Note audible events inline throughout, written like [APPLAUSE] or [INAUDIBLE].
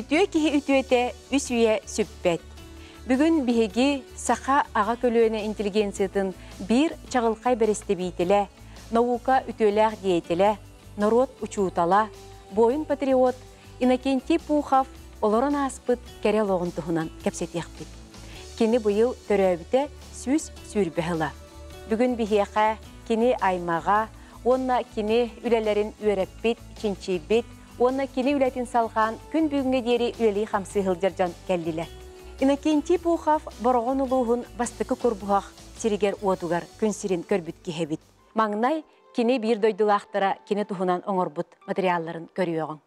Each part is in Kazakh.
Үйті кихи үтіете үс үйе сүппет. Бүгін биһиги саха аға көлөөнө интеллигенциятын бир чагылкай берестебийтиле, наука үтөләх диетиле, народ учуутала, бойын патриот, Иннокентий Пухов, олорын аспыт кере лоғын тұхынан кини Кені бұйыл төрәбіте сүз сүрбіғыла. Бүгін бігеқа, кені аймаға, онна кені үләлерін өрәппет, кенчейбет, Уонна кини үләтін салған күн бүгінге дері үлелей қамсы жылжыржан кәлділі. Инакенти бұғав бұрғын ұлуғын бастықы көрбұғақ сиригер күн сирин көрбүт кехебіт. Маңнай кини бір дойдылақтыра кини тұхынан оңорбут материалларын көріуеғын.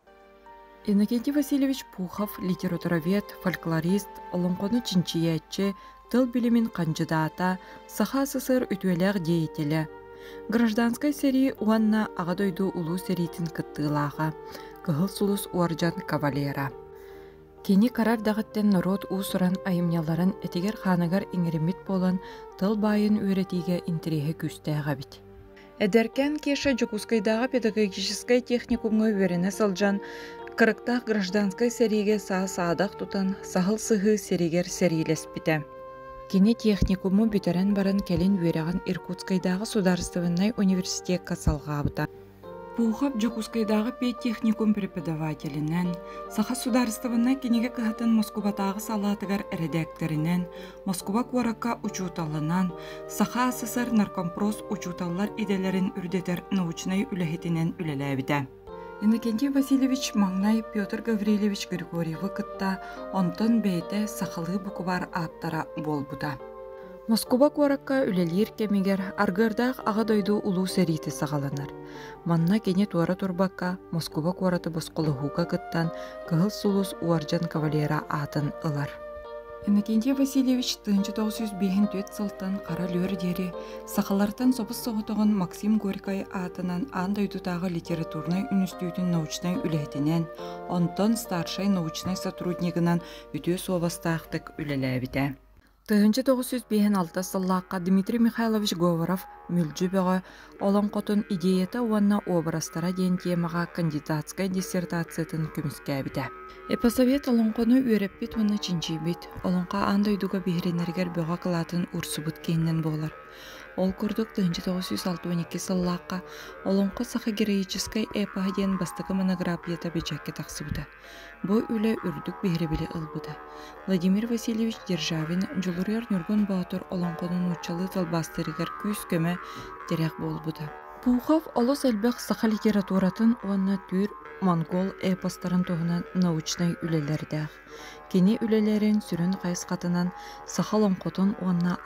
Иннокентий Васильевич Пухов литературовед, фольклорист, олонқоны чинчиятчы, тыл билимин канжыдаата, саха сысыр үтүэлэг деятелі. Гражданской серии уанна ағадойду улу серитин кыттылаға кыһыл сулус уоржан кавалера. Кини карар народ норот суран айымняларын этигер хааныгар иңеремит болан тыл байын үйретиге интереге күстәгә бит. Эдеркен кеше Жукускайдағы педагогической техникумга верене салжан, кырыктах гражданской сериге саа саадақ тутан сахыл сыхы серигер серилес бите. Кини техникуму битерен баран келен үөреган Иркутскайдағы государственный университет касалға Пухап Джокускайдағы техникум преподавателінен, Саха сударыстывына кенеге Москва Москубатағы салатыгар редакторынан, Москва куаракка учуталынан, Саха СССР наркомпрос учуталлар иделерин үрдетер научной үләһетинен үләләбіді. Иннокентий Васильевич Маңнай Петр Гаврилевич Григорий кытта онтон бейте сахалы букубар аттара болбуда. Москва куаракка үлелер кемигер аргырдаах аға дойду улуу сағаланыр. Манна кене туара турбакка Москва куараты босқолыхука кыттан кыһыл сулус уаржан кавалера атын ылар. Иннокентий Васильевич 1905 сылтан қара лөр дері собыс сопыс соғытығын Максим Горькай атынан андай тұтағы литературной үністеудің научный үлетінен, онтон старшай научный сотруднигынан үті овастақтық үлеләбіті. 1905 сыллаакка Дмитрий Михайлович Говоров мүлжү бөғі олон идеята уанна образтара деген темага кандидатская диссертациятын күміске Эпосовет Эпосовет олонқоны өреппет оны чинчейбет, олонқа андойдуға бейіренергер бөға қылатын урсубут кеннен болар. Ол күрдік 1962 сыллаққа олонқы саха героической эподен ден бастығы монографията бо үле үрдүк беһребиле ылбыта. Владимир Васильевич Державин жолуруяр нургун баатыр олонконун учалы талбастырыгар күз көмө терек болбута. Пухов олос элбек саха литературатын уанна түр монгол эпостарын тоһунан научный үлелердәх. Кини үлелерин сүрін қайыс қатынан сахалом қотын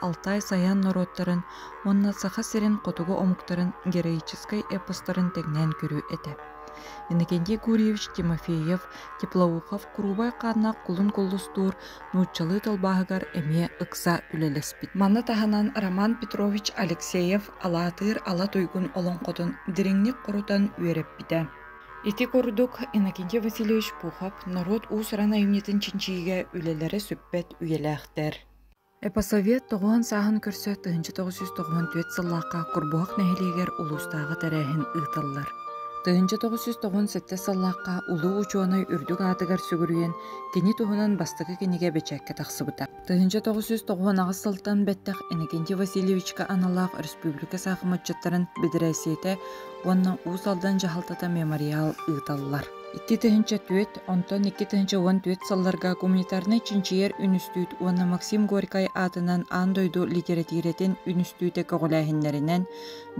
алтай саян народтарын, онна саха серен қотуғы омуктарын героической эпостарын тегнен көрі етеп. Енекенде Гурьевич, Тимофеев, Теплоухов, Курубай қарнақ кулын коллустур, нучалы толбағығар әме ықса үлелеспит. Маны Таханан Роман Петрович Алексеев алатыр ала тойгун олон қотын діріңнік құрытан өріп Ити курдук Иннокентий Васильевич Пухов народ усрана юнитин чинчиге үлелері сүппет үйеләхтер. Эпосовет тоғуан сағын көрсө 1994 сыллаққа құрбуақ нәхилегер ұлыстағы тәрәхін ұйтыллар сетте сыллаққа улуу учуонай үрдүк аатыгар сүгүрүйен кини туһунан бастыгы киниге бечекке тахсыбыта. 1990 салтан беттах Иннокентий васильевичке аналақ республика бідірәсеті, онның ұл салдан жахалтата мемориал ыыталлар. Иттитінші түет, онтон иккитінші он түет салларга гуманитарный чинчиер үністүйт оны Максим Горькай атынан андойду литературетін үністүйті көғіләхінлерінен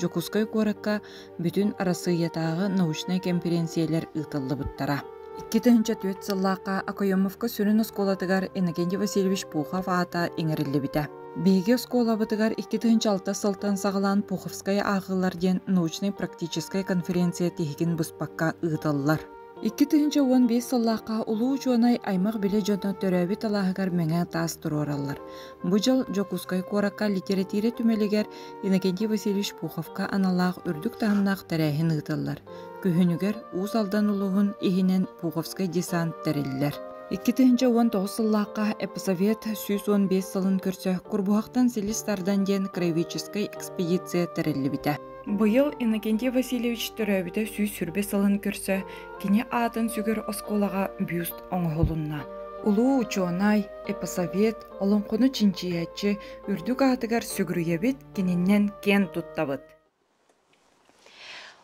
Джокускай Коракка бүтін етағы научный конференциялер ұтылды бұттара. Иттитінші түет саллақа Акоемовка сүрін ұсколадығар Энагенди Васильевич Пухов ата еңірілі біті. Беге скола 2 2006 сылтан сағылан Пуховская ағылар ден научный практическай конференция тегін бұспаққа ұғыталылар. Икки тыһынча уон бес улуу аймақ биле жоно төрәуі талағығар меңе таас турораллар. Бу жыл Жокускай қораққа литература түмелегер Иннокентий Васильевич Пуховка аналағы үрдік таһыннаах тэрэһин ыытыллар. Күһүнүгер ұз алдан улуһун иһинен Пуховскай десант тәрелілер. Иккетінші он тоғысыллаққа эпосовет 15 сылын көрсе, Курбуақтан селистардан ден краеведческой экспедиция тірілі біті. Бұйыл Иннокентий Васильевич біті сүй сүрбе сылын көрсе, кене атын сүгір осколаға бюст оңғылынна. Улуу учонай, эпосовет, олонқоны чинчиячы, үрдік атыгар сүгіріебет кененнен кен туттабыт.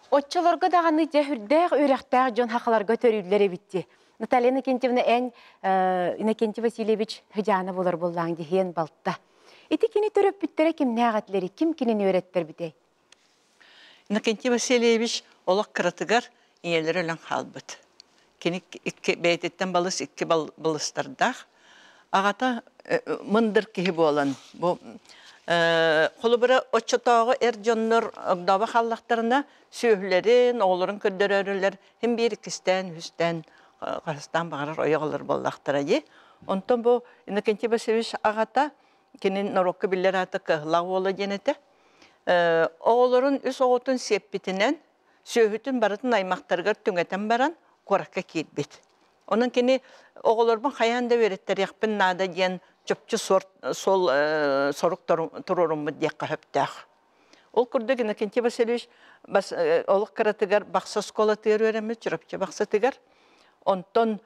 Отчыларғы дағаны дәхүрдәғ өрәқтәғ жон хақаларға төрілдері бітті. Наталья Иннокентьевна ән э, Иннокентий Васильевич Хыдяна болар боллаң дехен балтта. Ити кини төрөп бүттере ким нәгәтләре, ким кинен өйрәттер битей. Иннокентий Васильевич олақ кыратыгар иелер өлен халбыт. Кини бәйтеттен балыс, икки балыстардах. Ағата э, мындыр кихи болан. Бу э, Холубыра отчатағы әр жоннор дава халлақтарына сөйлерін, оларын көрдерөрілер, хем бир кістен, қазақстан бағарар ойоғалар болдақтыра де. Онтон бұл Иннокентий Васильевич ағата, кенен Норокко білер аты кығылау э, олы денеті. Э, Оғылырын үс оғытын сеппетінен, сөйхүтін барытын аймақтарға түңетен баран, қораққа кетбет. Оның кені оғылырбын қаянда вереттер, яқпын нада ден жөпчі сол э, сорық тұрырымы дек қағыптақ. Ол күрдік Иннокентий Васильевич, олық қыратығар бақсы скола түйер өрімі, жүріпчі бақсы түйер онтон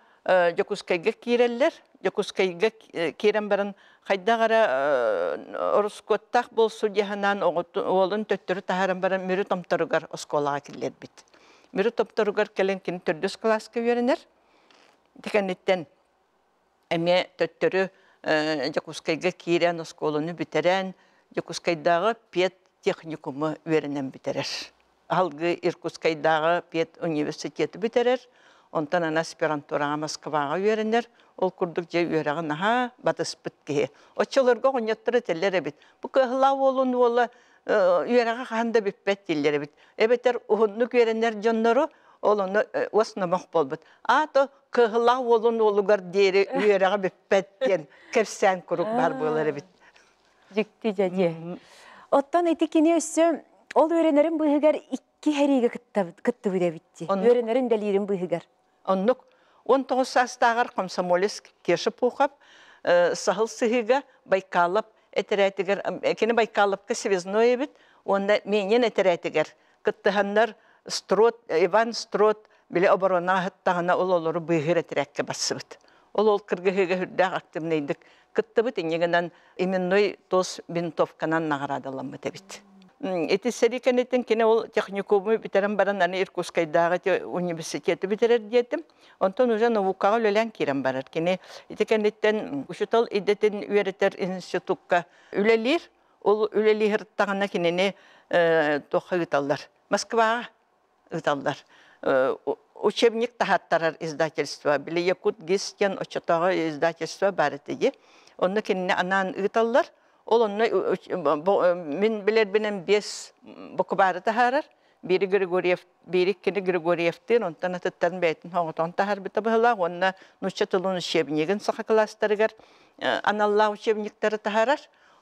жокускайга э, киреллер жокускайга э, кирен барын хайдагара э, орускоттах болсу диханан олун төттөрү тахаран барын мөрү томторугар осколага киллер бит мөрү келен кин төрдөс класска үйренер тикенниттен эме төттөрү жокускайга кирен осколуну бүтерен жокускайдагы пед техникуму үйренен битерер алгы иркутскайдагы пед университети битерер онтан ана аспирантура Москваға үйерінер, ол күрдік жей үйеріған аға батыспыт кейі. Отчыларға ғонеттірі телер әбет. Бұ көхілау олын олы э, үйеріға қағанда біппет телер әбет. Әбеттер ұғынны күйерінер жоннору, олыны осыны э, мұқ болбыт. Ато көхілау олын олығар дейрі э. үйеріға біппеттен кепсен курук бар болар әбет. Жүкті жәде. Оттан әйті кене ол үйерінерін бұйығар ikki heriga kitta kitta bide bitti. Öğrenirim delirim bu higar оннук он тоғыз састағар комсомолеск кеші пухап э, сахыл сыхыга байкалап этерәтигер кини байкалапка бит онда менен этерәтигер кыттыханнар строт иван строт биле оборона хаттагына ол олору быгыр этерәкке басыбыт ол ол кыргыхыга хүрдәк активныйдык кыттыбыт инегенен именной тос винтовканан наградаланбыт эбит Этисери кенетен кине ол техникумы битерен баран аны дагы университеты битерер диетим. Онтон уже новукага лөлән кирен барар. Кине ите кенеттен ушутал идетен үеретер институтка үлелир. Ол үлелир тагына кинене э, тоқы ыталлар. Москвага ыталлар. Э, учебник тахаттарар издательство. Биле Якут Гистен очотагы издательство бар Онны кинене анан ыталлар. Олонна мен билер бинен бес бокубары Бири Григорьев, бири кини Григорьевтен, онтан атыттан бәйтін хоңытон тахар біті бұхыла, онна нұшча тұлын шебінеген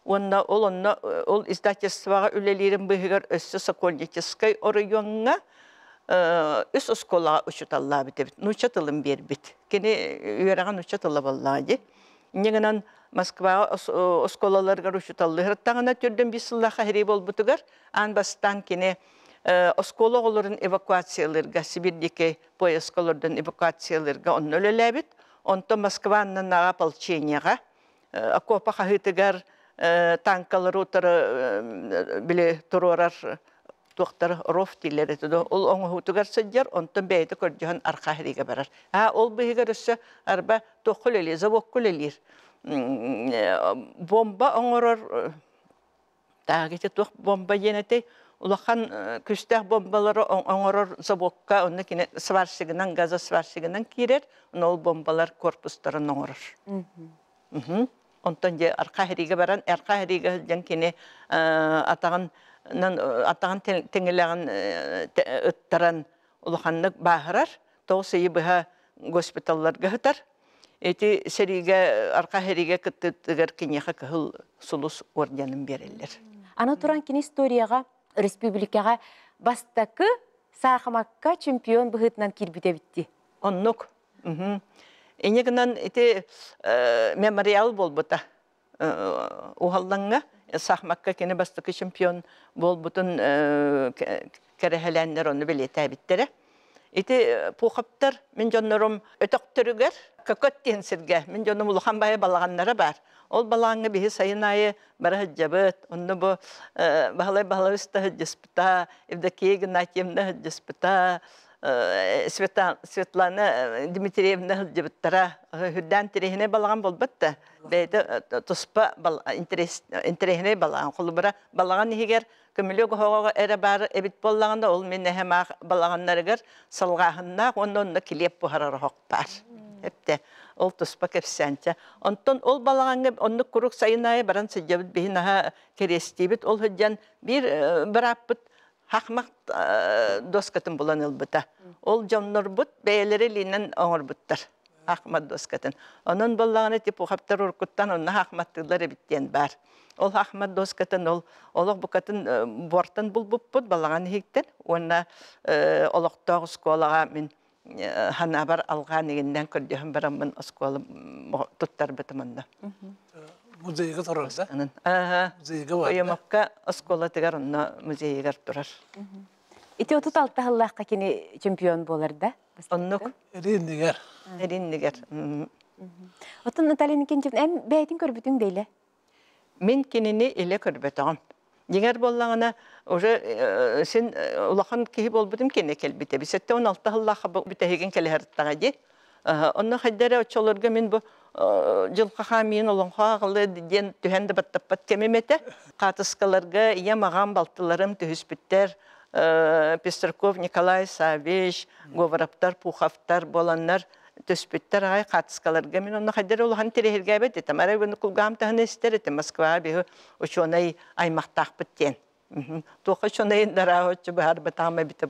ол, онна, ол издательствоға үлелерін бұхығар өссі Сокольнической орайонға, үс ұсколаға үшіталла біті Кені Москва осколаларга рушуталлы храттагына түрдөн бир сыллаха хери болбутугар ан бастан кине э, оскологолорун эвакуацияларга Сибирдеке поясколордун эвакуацияларга оннөлөлөбит. Онто Москванын нага ополченияга э, окопа хагытыгар э, танкалар утары биле турорар туақтар роф тилер этеді. Ол оңы хутугар сәддер, онтын бәйті көрдіған арқа хәриге барар. А, ол бұйығар үсі арба тоққыл әлі, завоққыл әлер. Э, бомба оңорор э, таагете туох бомба енетей улахан э, күстәх бомбалары оңорор заводка онны кине сварщигынан газа сварщигынан кирер ол бомбалар корпустарын оңорор онтон же арқа хериге баран арқа хериге жан кине атағын атаган теңелеген ыттаран улаханны баһырар тоғыз быха госпиталларга хытар Эти сериге, арқа сериге кыттыгар кенеха кыхыл сулус орденін берелер. Ана туран кен историяға, республикаға бастакы сахамакка чемпион бұғытынан кирбіде бітті. Оннук. Энегінан эти э, мемориал болбыта. Э, Ухалланға э, сахмакка кені бастакы чемпион болбытын кәрәхәләннер оны білеті әбіттері. Ити пухаптар мен жоннорум өтөктөрүгөр көкөт тиен сирге мен жону улуханбай балаганнары бар. Ол балаңы биһи сайынайы бара жабыт, онны бу э, бахалай бахалай уста хыджыспыта, Евдокия диспута. Э, Светлана э, Дмитриевна дебеттара хүддан терехине балаган болбатта. Бейде туспа интерехине балаган холбара балаган егер көмүлө гохого эре бар эбит боллаганда ол мен хема балаганнарыгар салгахынна оннонна килеп бухарар хокпар. Эпте ол туспа кепсенте. Онтон ол балаганга онны курук сайынай баран сыжабыт бихинаха керестибит ол хөддян бир э, бараппыт хақмақ доскатын болан ылбыта. Ол жоннор бұт, бәйелері линен оңыр бұттар. Хақмат доскатын. Онын боллағаны тип ухаптар уркуттан, онына хақматтығылары біттен бар. Ол хақмат доскатын, ол олық бұқатын бортын бұл бұп бұт, балаған хектен. Онына олықтағы сколаға мен хана бар алған егенден көрдіғім барамын сколы тұттар бітімінді музейге тұрар да? Музейге бар. Ойымаққа оскола тігер, онына музейге гарып тұрар. Ити отут алтта халлаққа кені чемпион болар да? Оннық? Эрин дегер. Эрин дегер. Отын Наталия Никентьевна, әм бәйтін көрбітін бейлі? Мен кенені еле көрбетіғым. Дегер боллағына, уже э, сен ұлақын э, улахан кеһи болбудым кене келбите. Бисетте 16 халлаққа бітәген келе хәрттаға де. Онны хайдара очолорга мен бұл жылқаха мен олонха ағылы ден түхәнді баттаппат кемемете. Қатысқаларға е маған балтыларым түхіспіттер э, Пестерков Николай Савич, Говораптар, Пухавтар боланнар төспүттер ағай қатысқаларға мен оны қайдар олған терехерге бәді етім. Әрі өні тағын істер етім. Москва бігі үшонай аймақтақ біттен. Тоқы үшонай дара өтші бұхар бітағыма біті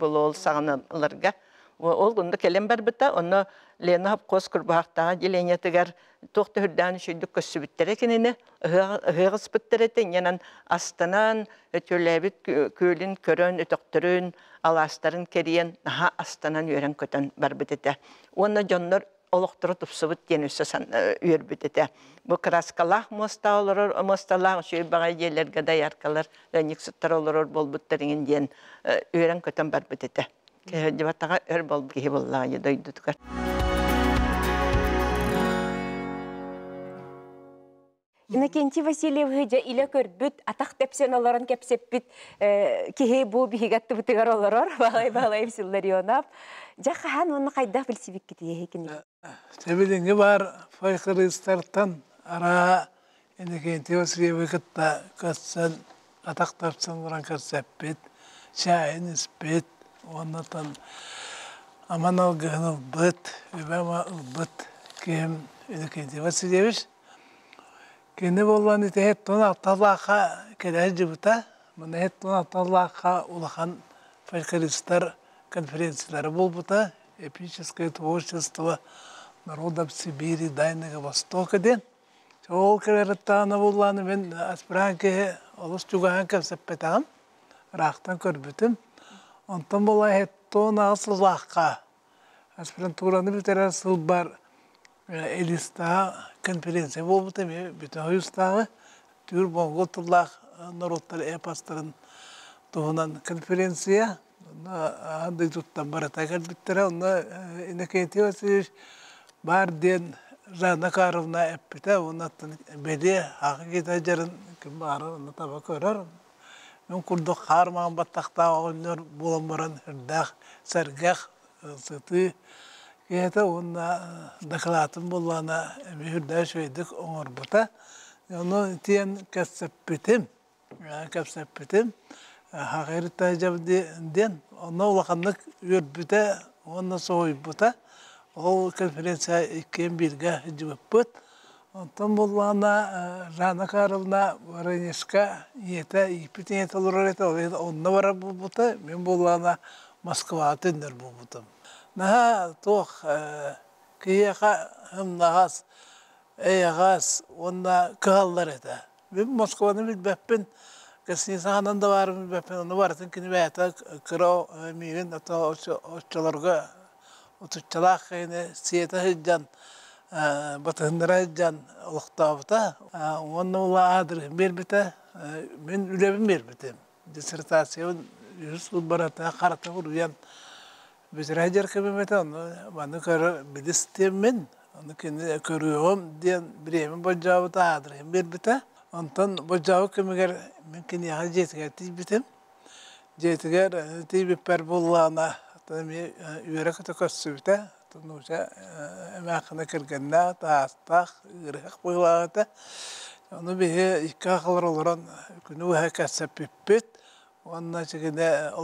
ол онда келем барбыта, оны Лена елен етігер тоқты тигер тохты көсі шүйдүк көссүбүттер ғығыз ыгыс етін, енен астынан өтөлөбүт көрін көрөн өтөктөрүн, аластарын керейін, аға астынан өрен көтөн барбытете. Онно жоннор олоқтыры тұпсыбыт денесі ә, үйірбітеді. Бұл краскалақ моста олырыр, мосталақ шөйбаға елерге дайаркалар, рәнексіттар олырыр болбыттырыңын ден ә, өрін көтін барбітеді. Кәһәҗәбәттәгә өр бол гиһи булла я Инакенти Иннокентий Васильев гыжа көр бүт, атақ тепсен оларын кепсеппит, э, кеге бу бигатты бутыгар оларар, [LAUGHS] бағай бағай силлар ионап. Жақы хан оны қайда білсебек кетеді екен. Э, э, Тебелеңе бар старттан ара инакенти Васильев гытта көтсен атақ тәпсен оларын кепсеппит, чайын испит, Онатан аманал гыныл быт, үбәма быт кем Иннокентий Васильевич. Кені болған ете хет тона талақа келәр жібіта, мұны хет тона талақа улахан фольклористар конференциялары бұл бұта, эпическое творчество народов Сибири, Дайныга, Востока ден. Ол кәрәріттаны болғаны мен аспиранке олыс жүгаған кәпсіп бетағым, рақтан көрбітім. Онтан бола хеттон асылаққа. Аспирантураны білтері сыл бар Элиста конференция болбыты, бүтін ойыстағы түр моңғол тұрлақ народтар эпастарын тұғынан конференция. Андай тұттан барата кәлбіттері, онда Иннокентий Васильевич бар ден Жанна Каровна әппіті, оннаттан бәлі ағы жарын кім бары, онна таба көрер. Мен қар маған баттакта өнөр болан баран үрдәк, сәргәк, сұты. Кете онына дакалатын боллана михирдэ шөйдік оңыр бұта. Оны тиен кәсіппетім, ә, кәсіппетім. Ә, Хақири тәжәб ден, онна үр өрбіте, оны соғып бұта. Ол конференция икен бірге жүріп бұт. Онтон буллана Жанна Карловна Воронежка ете ипитен ете ете ол ете мен буллана Москва тендер бубутам. Наха тох кияха хым онна кыгаллар ете. Мен Москваны бит бәппен Кәсінесі ғанан да барым оны барытын мейін, Э, батыһындыра жан олықтабыта, э, онны ола адыр бербіті, э, мен үлебін бербіті. Диссертациявын жүріс ұл барата, қарата бұруян. біз жер кәмеметі, оны баны көрі мен оны кені көрігім ден біремін боджауыта адырым бербіті. Онтан боджауы кімігер мен кені яға жетігер тейбітім. Жетігер тейбіппер болуына, үйрек өте көссібіті, тунуша эмээхына киргеннаа таастаах ыырыах быылаата ону бихи икка кылыр олорон күнүүһэ кэссэппиппит онна чигине э,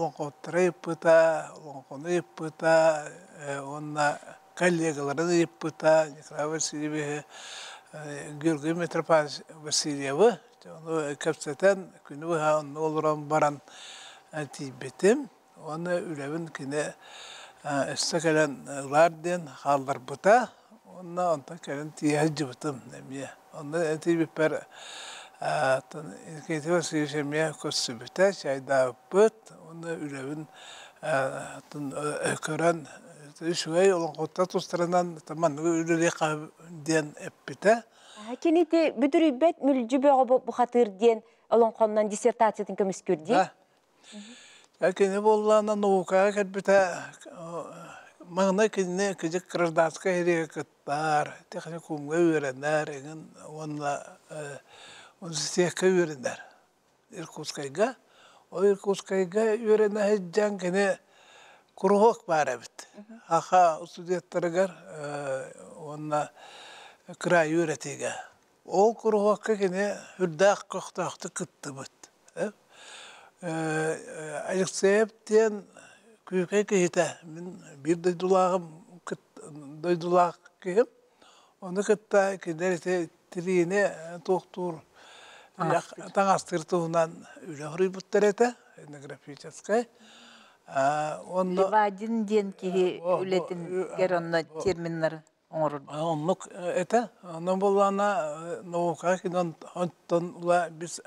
онна коллегаларын иппыта николай васильевичи э, георгий митрофанович васильевы ону кэпсэтэн күнүүһэ баран э, тииббитим оны үлэбин Эссе кэлэн улар ден халдар бута, онна онта кэлэн тияхджи бутым немье. Онна эти биппер кейтива сүйешемье көссі бута, чайда бут, онна үлевін көрен үшуэй олон қотта ден бет ден қоннан диссертациятын көміскүрді. Әкені боллана наука кәт біта маңына кіне кізік гражданска херегі кыттар, техникумға үйренер, еген онна э, университетке үйренер. Иркутскайга, о Иркутскайга үйренер жан кіне курғок бары біт. Аха студенттарыгар э, онна край үйретеге. Ол курғокқа кіне үрдақ қоқтақты кытты біт. Э, э, Алексеевтен күйке кейті, мен бір дойдулағым, дойдулақ оны кітта кедерте тіріне тоқтуыр, э, таңастыр туынан үлі құрый бұттар еті, этнографическай. Ливадин ден кейі үлетін керонна терминлары оңырыр. Онлық әті, оның науқа ұла біз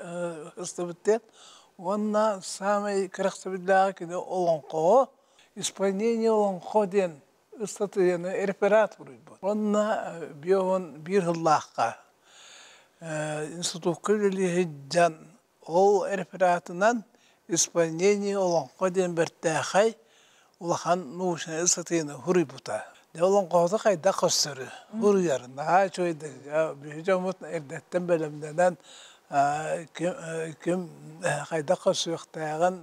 онна самый крахсабидляга киде олонко, исполнение олонко ден статуяны реферат бурыйбы. Онна бион бир хыллахка институт көлелихиджан ол рефератынан исполнение олонко ден бертэхай улахан научная статуяны хурыйбута. Yolun qoğdu qayda qosturu. Vur yarın. Ha, çoydu. Büyücü umut erdetten bölümdenen Э, кім қайда э, э, қосуқтағын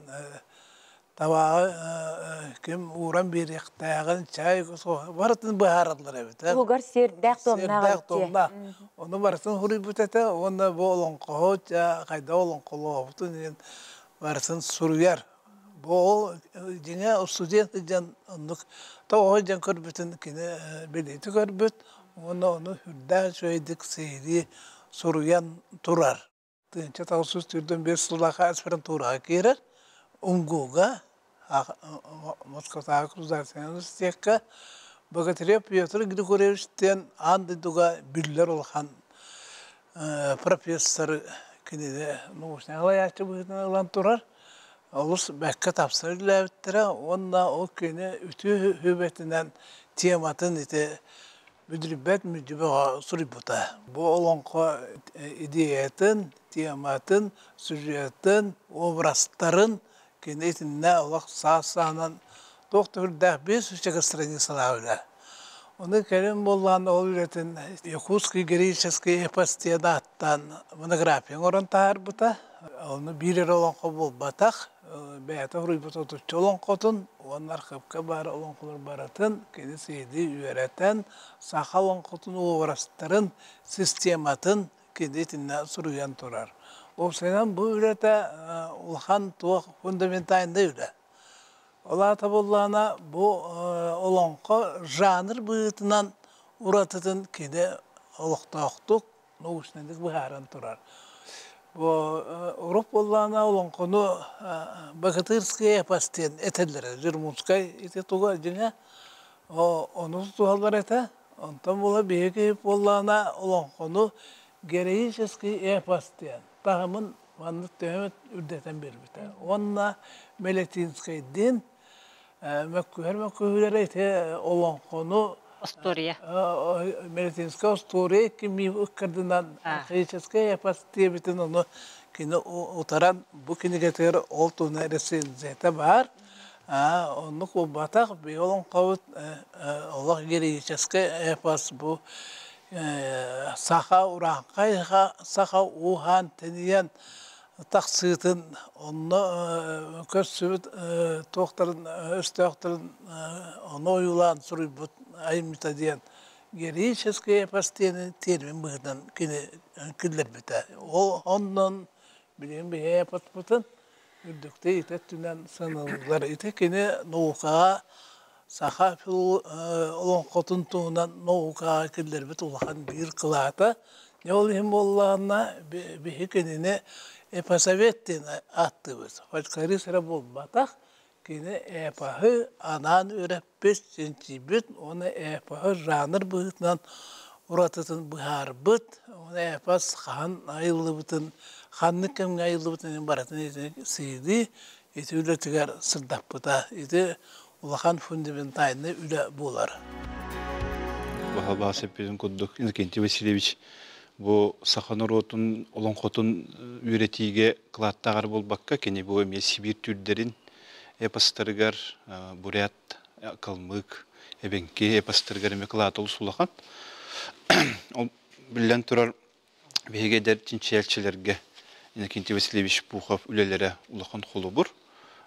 табағы ким уран беректағын чай барытын быһарадылар эбит бугар сердак домнак домна оны барытын хури бутете оны болон қоча қайда олон колобутун ен барытын суруяр бол жеңе студент жан ондук тоого жан көрбүтүн кине билети көрбүт оны оны хүрдә сөйдик сейди суруян турар тыынча тағы сұз түрден бес сылақа аспирантураға керір, ұңғуға, Московтағы круздарсеніз теккі, бөгетіре пьетір гіді көревіштен анды дұға бүлілер олған профессор кенеде научный ғалаячы бұйытын ұлан тұрар, олыс бәкке тапсыр ләбіттірі, онна ол кені үті хүбетінен тематын ете мүдірі бәт сұрып бұта. Бұ олыңқы идеятын, тематын, сүжетін, образтарын кенетініне олық са Доктор Доқтығыр дәк бес үшегі сұрайын Оны кәрім болған ол үретін, екуски, герейшески, эпостиядаттан монографияң орын тағар бұта оны бирер олонко болбатах бэта руйбута қотын олонкотун уон архыпка бары олонкулар баратын кини сиди үөрэтен саха олонкотун уорастарын систематын кини тинна суруян турар Обсынан бу үрәтә улхан туак фундаментайында үрә. Олата боллана бу жанр быытынан уратытын кеде олықтақтық наушнендік бұғарын тұрар бо Европаллана олонкону Богатырская апастен э, этеллер, Жирмунскай ите туга жине ону тухаллар эте, онтан бола беги боллана олонкону героический апастен. Э, Тахамын ванны төмөт үрдетен бербите. Онна Мелетинскай дин, э, мәккүһер мәккүһүлер эте олонкону История. Медицинская история, кими кардинал архаическая, я постепенно, но кино утаран букинегетер олтуна ресин зета бар. А, ну ко батах биолон кавыт Аллах героическая эпас бу саха урахкай саха ухан тениян тақсытын, онна э, көссүбіт э, тоқтарын, э, өстөқтарын, оны ойулан сұрыйбыт, айымыта деген Героическое постені термин бұғыдан күлдер біті. Ол оннан, білем бе әпат бұтын, үрдікте еті түнен саналылар еті кені науқаға, саха фил қотын туынан науқаға күлдер біт олған бір қылаты. Не ол ем оллағына бі эпасоветтина аттыбыз фольклорист болматах кине эпахы анан өреппес сенчибит оны эпахы жанр быхытынан уратытын быхарбыт оны эпас хан айылыбытын ханны кемге айылыбытын баратын сыйды эти үле тигер сырдаппыта эти улахан фундаментайны үле болар Бахабасов Пизенкуддук Иннокентий Васильевич бу саханоротун олонхотун э, үйретиге кылаттагар болбакка кини бу эми сибир түрдерин эпостергер э, бурят э, калмык эбенки эпостарыгар ме кылаат ол сулахан [COUGHS] ол билен турар бегедер тинчелчилерге инекинти васильевич пухов үлелере улахан холубур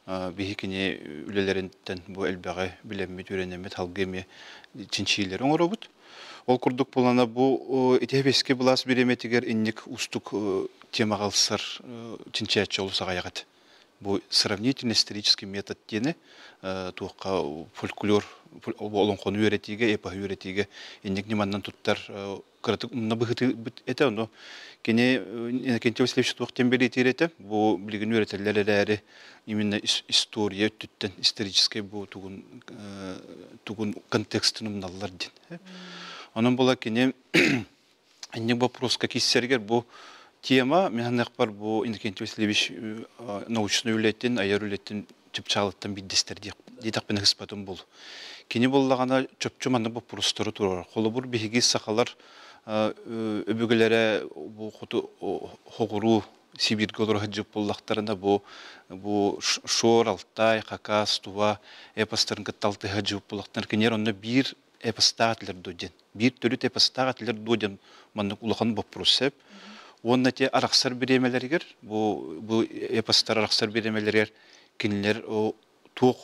бихикини үлелеринтен бу элбеге билемми түренеме талгеми тинчилер оңоробут Ол курдук булана бу итебеске булас береметігер инник устук тема қалсыр тинчаячы олса аягат. Бу сравнительный исторический метод дені э, туққа фольклор олың қону өретігі, эпа өретігі инник неманнан туттар э, кырытык умна быхыты әті, но кене Иннокентий э, Васильевич туқтен бери тирете бу билген үйретеллер именно история түттен исторический бұл тұғын тугун контекстын дейін. Onun bula kine ne вопрос кәкес сергер бұл тема механах бар bu инкентивислевиш научный өлеттен, аяр өлеттен түп чағылыттан биддестер дек дедак бен хиспатым бул. Кини боллагана чөпчүм аны вопростуру тұры Холобур Қолы ә, бұл өбүгелере сақалар өбігілері хогуру Сибирге Голоргаджи боллақтарына болдақтарында бұл Шор, Алтай, Хакас, Тува, эпостарын кытталты хаджи боллақтар кенер онында бір эпостатлер дуден. Бир түрі эпостатлер дуден манны улахан бопрусеп. Онна те арахсар беремелергер, бұл эпостар арақсар беремелергер кинлер о тух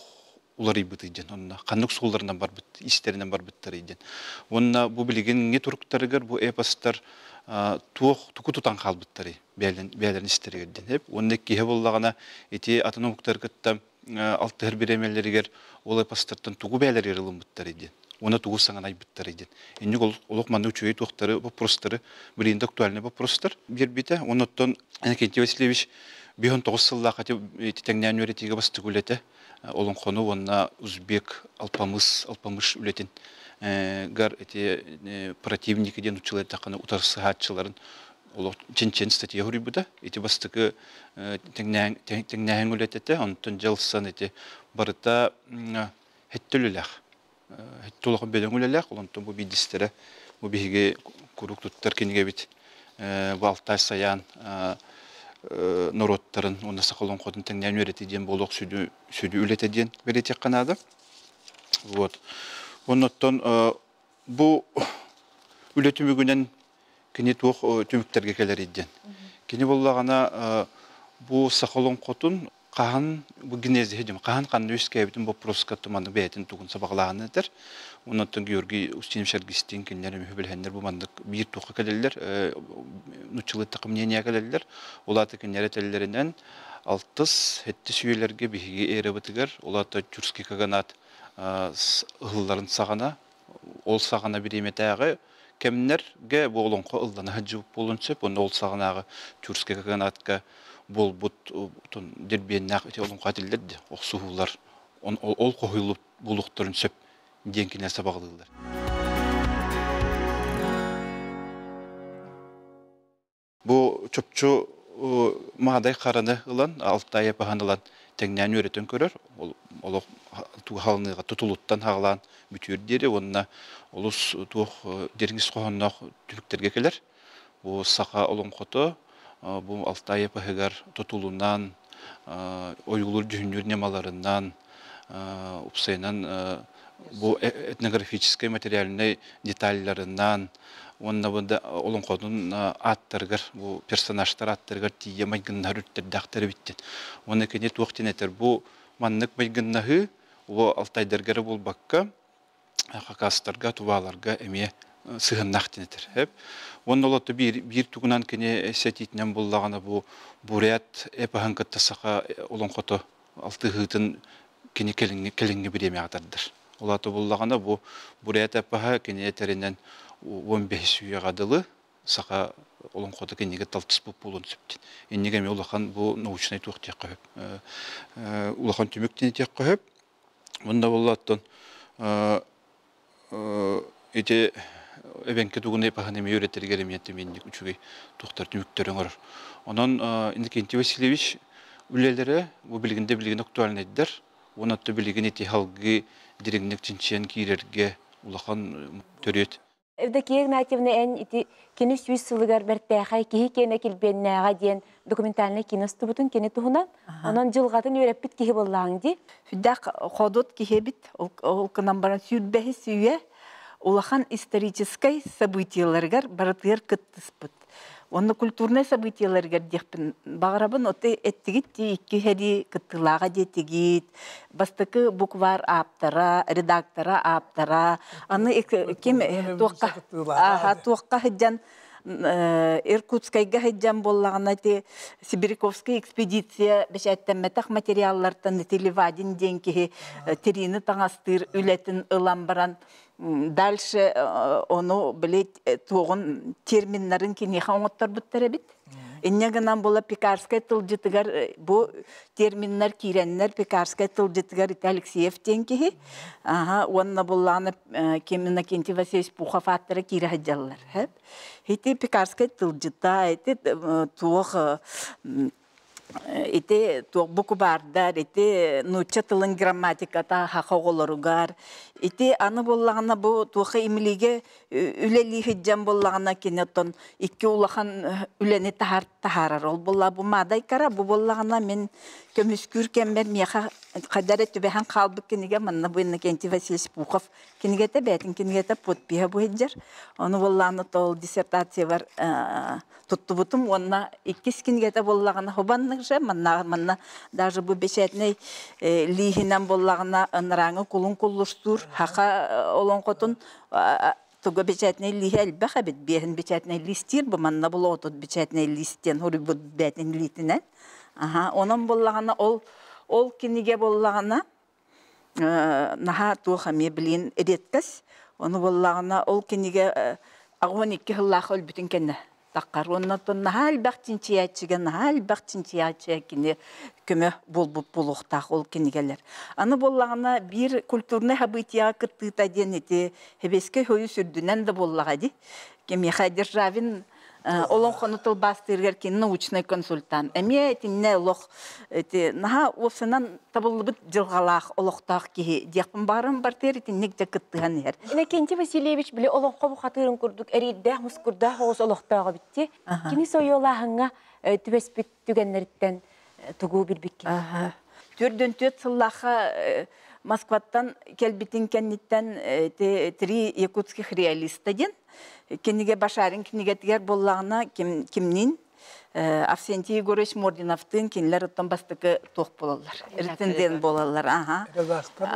улар ибит Оның қандық канык бар бит, істерінен бар биттер иден. Онна бұл білген не тұрықтарығыр бұл эпостар туох туку тутан халбыттары бәлен бәлен истергерден. Хеп онны киһе буллагына эти атанымктар кытта э, алтығыр беремелергер ол эпостартын тугу бәлер ярылымыттар еден уна тугус саңан айбыттар иден. Энни гол улукманды үчөй тухтары вопростары, бир инде актуальны вопростар. Бир бите оноттон Анакенти Васильевич бион тогуз сылла кати э, титеңнен өретиге басты э, Олон кону онна узбек алпамыс, алпамыш улетин э, Гар эти противники ден училер тақаны утарсы хатчыларын олох чинчен статья хури буда эти бастыгы теңнәһәң улетете онтон жалсан эти барыта хеттөлүләх тулах белең он олонтон бу бидистере, бу биге курук туттар кенеге бит э, балтай саян нороттарын, не умеет и день өреті сюду сюду сөйді үлеті ден беретек қанады. Вот. Оныттан э, бұ гунен кини тух туық э, түміктерге келер кини Кені болағана бу сахалон қотын Қаған bu ginezi қаған Qahan qan üske bitin bu pruska tumanı beyetin tugun sabaqlağını der. Ondan Georgi Ustinov Şergistin kinleri бир hendir bu mandık bir tuğu kaleliler. Nutçılığı takım neyine 60 Olatı kinleri бұл бұт э, дербен өте олын қателдерді оқсуғылар ол қойылып бұлықтырын сөп денкіне сабағылығылар. Бұл чөпчу э, мағдай қараны ғылан, алтай бағанылан тәңнән өретін көрір, Ол халыныға тұтылыттан хағылан бүтірдері, онына олыс туық э, деріңіз қоғаннақ түліктерге келер. Бұл сақа олым қоты. Э, бұл алтай пахыгар тұтулынан, э, ойғылыр дүйіндер немаларынан ұпсайынан, э, бұл этнографический материальной детальларынан онында бұнда олон қодын аттырғыр бұл персонажтар аттырғыр тие майгыннар үттер дақтыр біттен оны кене туақтен етер бұл маңнық майгыннахы ол алтайдыргары бұл баққа қақастарға туваларға әме сыхын нақтын Эп. Оның олоту бір түгінан тугунан кене сетитнен буллагана бу әпіған эпахан каттасака э, олон хото алты ғытын кене келинге біреме ағдардыр. атардыр. болдағаны буллагана бу бурят кене теринен 15 үйега дылы сақа олон ходы кенеге талтыс бұл болуын сөптен. Эннеге ме улахан бу научный тух тек көхөп. Э, э, улахан түмүк тек тек Бұнда болады буллаттан э э эбенке дугуны паханеме юретер кереметте менник үчүгей тухтар түмүктөрүң орор. Онон Иннокентий Васильевич үлелере бу билгинде билген актуальный дер, онатты билген эти халги диригнек чинчен кирерге улахан төрөт. Эвде киег нативны эн ити кини сүйс сылыгар бертәхай киһи кене килбеннәгә диен документальный киносты бутын кене туһуна. Анан жылгатын үрәп бит киһи буллаң ди. Фидак ходот киһи бит ул кынан бара сүрбәһи сүйе улахан исторический событияларгар барытыгер кыттыспыт. Оны культурный событияларгар дехпин бағарабын оты эттигит те икки хэри кыттылаға детигит, бастыкы буквар аптара, редактора аптара, аны кем туаққа, туаққа хыджан Иркутскайга хәҗҗән буллагына экспедиция Сибирьковская экспедиция бешәттәмәтәх материаллардан телевадин деньги э, терины таңастыр үләтен ыламбаран дальше э, оны білет э, тоғын терминнарын кине хаңоттар бұттар Иннегынан бола пекарская тылдытыгар, э, бу терминнар киреннер пекарская тылдытыгар ит Алексеев тенкихи. Ага, онна булланы э, кемина Кенти Васильевич Пухов аттары кире хаджалар. Хити пекарская тылдыта, эти э, туох Ите туох буку бардар, ите нуча тылын грамматика та хахоголоругар, Ите аны боллағына бұ туақы имилиге э, үлелі хиджан боллағына кенеттон икки улахан э, үлені тахар тахарар ол болла бұ мадай кара бұ боллағына мен көміскүр кәмбер мияқа қадаре түбәхан қалбы кенеге манна бұйынна кенти Василис Пухов кенеге тә бәтін кенеге тә подпиға бұйынжар оны боллағына тол диссертация бар э, тұтты бұтым онна иккис кенеге тә боллағына хобаннық жа манна манна даже бұ бешәтіне лихинан боллағына ыныраңы кулын хақа э, олонкотун туга бичатнай лихел баха бит бехин бичатнай листир баманна болотут бичатнай листен хурибут бетин литинен аха оның боллагана ол ол киниге боллагана э, наха туха меблин эреткес оны боллагана ол киниге э, агоникке хыллах ол бүтүн кенне таққар. Онна тон нахал бақтинчи ячиге, нахал бақтинчи ячиге кине бұл-бұл ұқтақ ол кинигелер. Аны боллағына бір культурный хабытия кыттыта тәден хебеске әбеске сүрдүнен да де ди. Кеме Хадир олон хонутулбас тиргер научный консультант. Эме не лох эти наха осынан табылбыт жылғалақ олохтах ки диапын барын бартер тинник же кыттыган ер. Кенте Васильевич биле олон хобу хатырын курдук эриддах мускурдах оос олохтага битти. Кини олағыңа э, түбеспит түгеннерден э, тугу бір түрдүн төт сыллаха э, Москваттан келбитин кенниттен э, три якутских реалиста ден. башарын кенниге тигер боллағына ким, кимнин э, Авсентий Егорович Мординовтың кенлер оттан бастықы тоқ болалар. Реценден болалар. Аха. Редактор.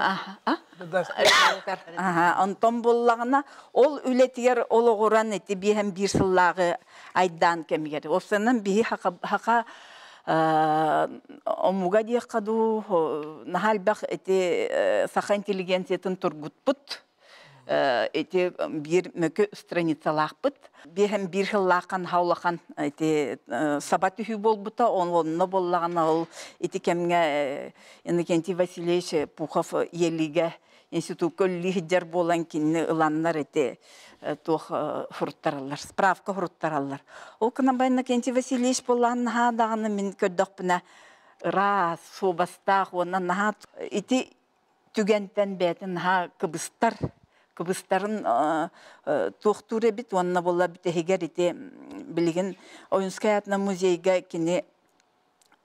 Аха. Онтон боллағына ол үлетігер олығыран әті бейхем бір сыллағы айдан кемгер. Осының бейі хақа Э, омуга диэк каду э, бах эти э, саха интеллигенциятын тургутпут эти бир мөкө лахпут биэм бир хыллаакан хаулахан эти саба түһү болбута онно боллагана ол эти кемге иннокентий васильевич пухов елиге институт көллиһиддер болан кинни ұланнар эти э, туох э, хуруттараллар справка хуруттараллар ол кынабайна кенти васильевич болан наха мен мин рас, ырас суубастаах уонан наха ити түгентен бээтин наха кыбыстар кыбыстарын э, туохтууребит уонна боллар битехигер ити билигин оюнская атна музейге кини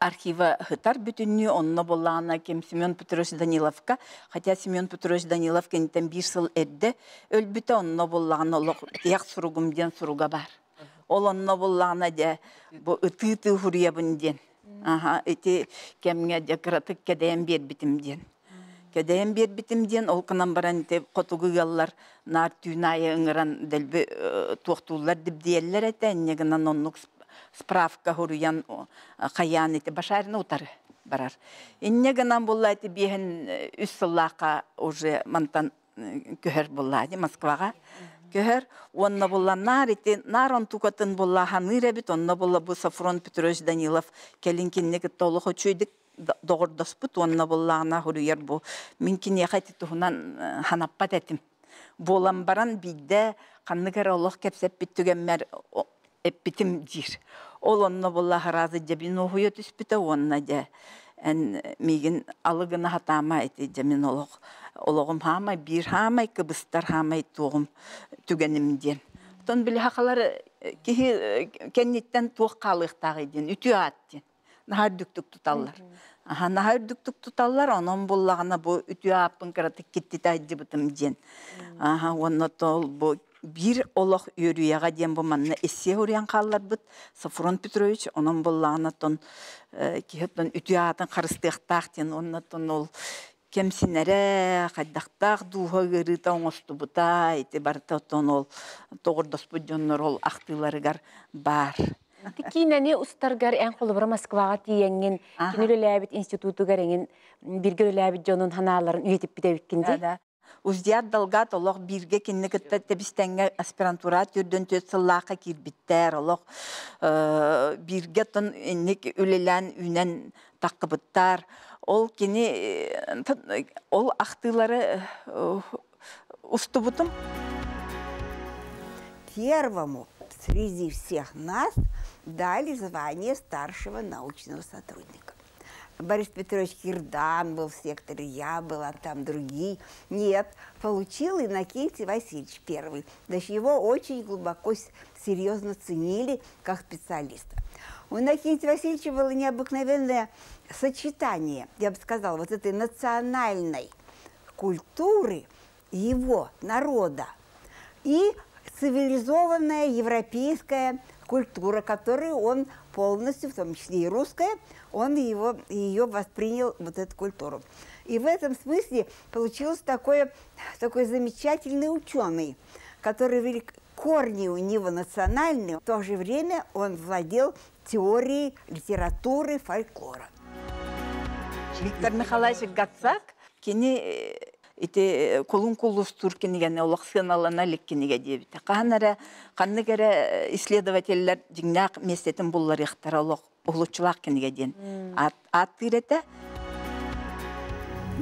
архива хытар бүтүннү онно боллаана кем Семен Петрович Даниловка, хотя Семен Петрович даниловка кентен бир сыл эрде өлбүтө онно боллаана олок тияк суругум суруга бар. Ол онно боллаана де бу ытыты хуриябын ден. Аха, эти кемге де кыратык кеден бер битим ден. Кеден бер битим ден ол кынан баран те котугу яллар нар тюнайы ыңыран делби э, токтуулар дип диеллер эте, негенан оннук справка хоруян қаян ити башарына утары барар. Инне гынан булла ити биһин э, үс сыллақа уже мантан э, көһөр булла ди Москвага. Көһөр онна булла нар ити нарон тукатын булла ханыры бит онна булла бу Сафрон Петрович Данилов келинкиннеге толы хочуйдык доғырдас бұт онна боллағына хұрыйер бұл. Мен кене қайты тұғынан э, ханаппат әтім. Болам баран бейді қанны кәрі Аллах кәпсәп біттігенмәр эппитим дир. Ол онна болла харазы жабин охуя түспіті онна жа. Ән меген алыгына хатама әті жамин олық. Олығым хамай, бир хамай, кыбыстар хамай тоғым түгенімден. Тон білі хақалар э, кеннеттен э, туық қалықтағы ден, үті аттен. Нахар дүктік тұталар. Аха, нахар дүктік тұталар, онын боллағына бұ үті аппын қыратық кетті тәді бұтым ден. Аха, онна тол бұл бир олох үйөрүйәға дем бұл манна эссе үрен қаллар бұд. Сафрон Петрович оның боллағанатын кептін үтіяатын қарыстықтақ ден оннатын ол кемсинере қайдақтақ дуға ғырыта оңысты бұта, еті барта отын ол тоғырдас бұдденнер ол ақтыларығар бар. Кинәне ұстарғар ән қолыбыр Москваға тиенген, кинүлі ләбіт институты ғаренген, біргілі ләбіт жонын ханаларын Уздиат далгат олох бирге кинне кытта тебистенге аспирантура түрдөн төт сыллақа кирбиттер олох бирге тон энник үлелән үнен таққыбыттар. Ол кини э, ол ахтылары э, устубутум. Первому среди всех нас дали звание старшего научного сотрудника. Борис Петрович Кирдан был в секторе, я была, там другие. Нет, получил Иннокентий Васильевич первый. Значит, его очень глубоко, серьезно ценили как специалиста. У Иннокентия Васильевича было необыкновенное сочетание, я бы сказала, вот этой национальной культуры его народа и цивилизованная европейская культура, которую он полностью, в том числе и русская, он его, ее воспринял, вот эту культуру. И в этом смысле получился такой, такой замечательный ученый, который велик, корни у него национальные, в то же время он владел теорией литературы фольклора. Виктор Михайлович Гацак, Кине. ити э, колун кулус туркинигене э, олак сыналана леккиниге дебите канара канны кере э, исследовательлер дигнак местетин буллар ихтаралок улучулак киниге ден ат ат ирете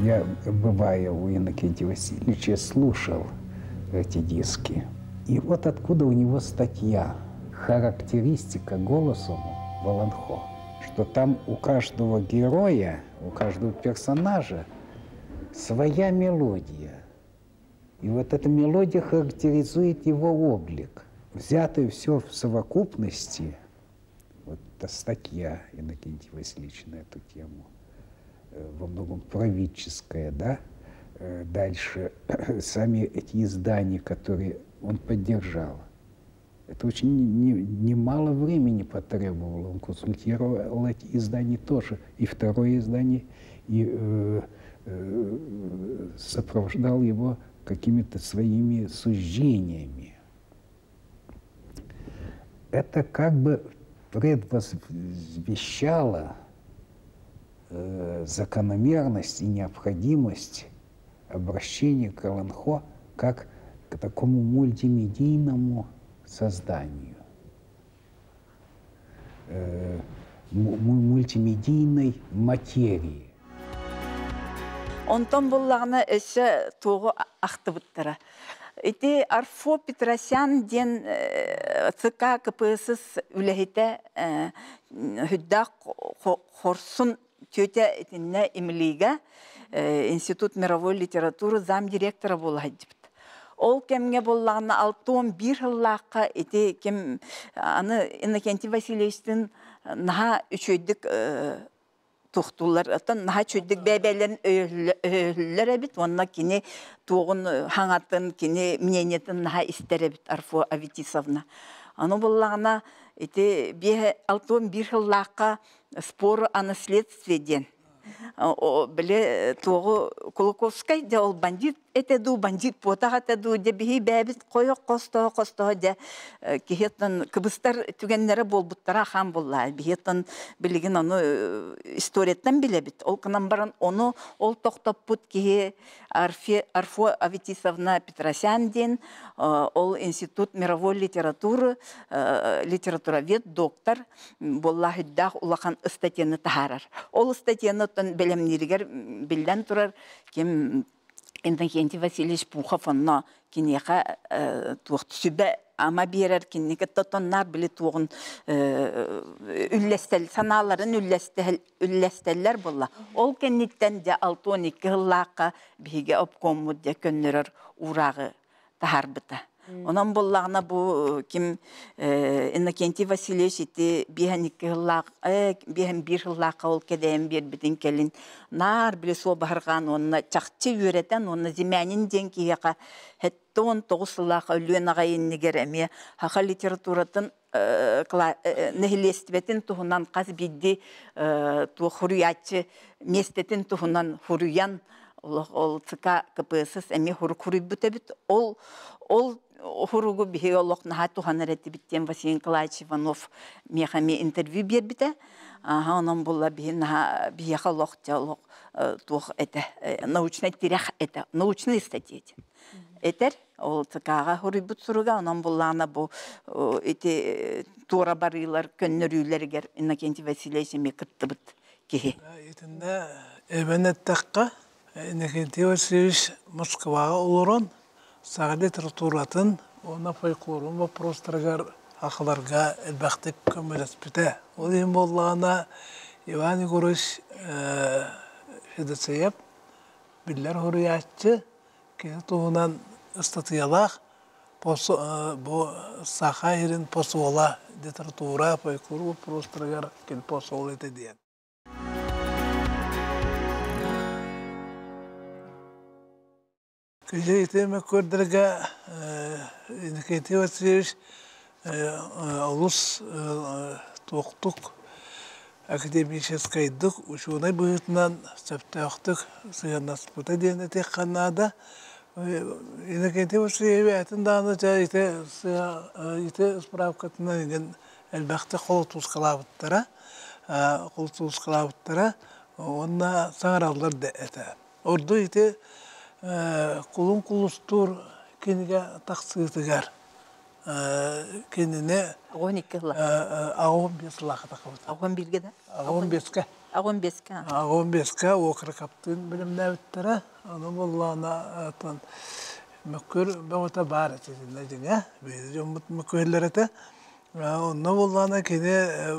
я бывая у Иннокентия Васильевича слушал эти диски. И вот откуда у него статья «Характеристика голосу Воланхо», что там у каждого героя, у каждого персонажа своя мелодия. И вот эта мелодия характеризует его облик. Взятое все в совокупности, вот статья Иннокентьева лично эту тему, э, во многом правительская, да, э, дальше [CLEARS THROAT] сами эти издания, которые он поддержал. Это очень немало времени потребовало. Он консультировал эти издания тоже, и второе издание, и э, Э, сопровождал его какими-то своими суждениями. Это как бы предвозвещало э, закономерность и необходимость обращения к Аланхо как к такому мультимедийному созданию, э, мультимедийной материи. Онтон буллагына эсе тоғы ақты бұттыра. Ити Арфо Петросян ден э, ЦК КПСС үләһитә э, хүддә хорсун тетя этинне имлига э, Институт мировой литературы зам директора була Ол кемге боллағына алтуын бір жыллаққа еті кем, аны Иннокенти Васильевичтің наға үшөйдік тухтуллар атын наһа чөйдик бәбәлін өлілер бит онына кини тугын хаңатын э, кини мненетін наһа істер әбіт Арфу Авитисовна. Аны боллағына, ите бе алтын бир хыллакка спор о наследстве э, ден. Биле Кулаковскай де ол бандит этеду банжик потагатаду же биһи бээбит қойоқ қостоо қостоо же э, киһиеттан кыбыстар түгеннере болбуттара ахан булла биһиеттан билигин ону э, историяттан билебит ол кынан баран ону ол тоқтоппут киһи арфо аветисовна петросян ден э, ол институт мировой литературы литературовед доктор болла хүддаах улахан статьяны тахарар ол статьяны тон белемниригер билден турар Иннокентий василий Пухов онно кинеха э, туох түсүбе ама берер киннеке тотоннар биле туогун э, үллестел санааларын үллестеллер болла. Ол кенниттен де 612 12 жыллаакка биге обкомму де көннөрөр урағы таһарбыта. Онан боллағына бұ э, кім э, Иннокентий Васильевич ити биһен э, бір бир хыллааққа ол кедейін бир битин келін. нар білі со барған онна чақчы үйретен онына зимянин ден киеқа Хәтті он тоғыз хыллааққа үлен ағайын нигереме хақа литературатын нехилестбетин туһунан қаз бидді ту хуруячы местетин туһунан хуруян ол цк кпсс эми ол ол хуругу бихе олох наха туханар эти биттен Василий Николаевич Иванов мехами интервью бербите. Ага, онон булла бихе наха бихе холох те э, тух это э, научный тирах это научные статьи. Этер ол тыкаға хурибут суруга онон буллана бу э, эти тура барылар көннөрүләргер Иннокентий Васильевич мекыттыбыт кихи. Этенде эбенеттакка Иннокентий Васильевич Москваға олорон сағали тротуратын она пайкурум вопрос ақыларға ахларга элбахтык ол эми боллагана иван Игорыш э, федосеев биллер хуруячы кеси туунан ыстатыялах э, бу саха ирин посуола литература пайкуру вопрос трагар кел посуол эте Këgjë мы e teme kërë dërga тоқтық академический дық учуны бұйытынан тех Канада, и дені вот это это ите справкатына деген онна саңыралдар да Орды ите Э, кулун кулустур киниге тақсыытыгар э, кинине он эки ылак э, агон бес а кылыт агон да беске беске беске бар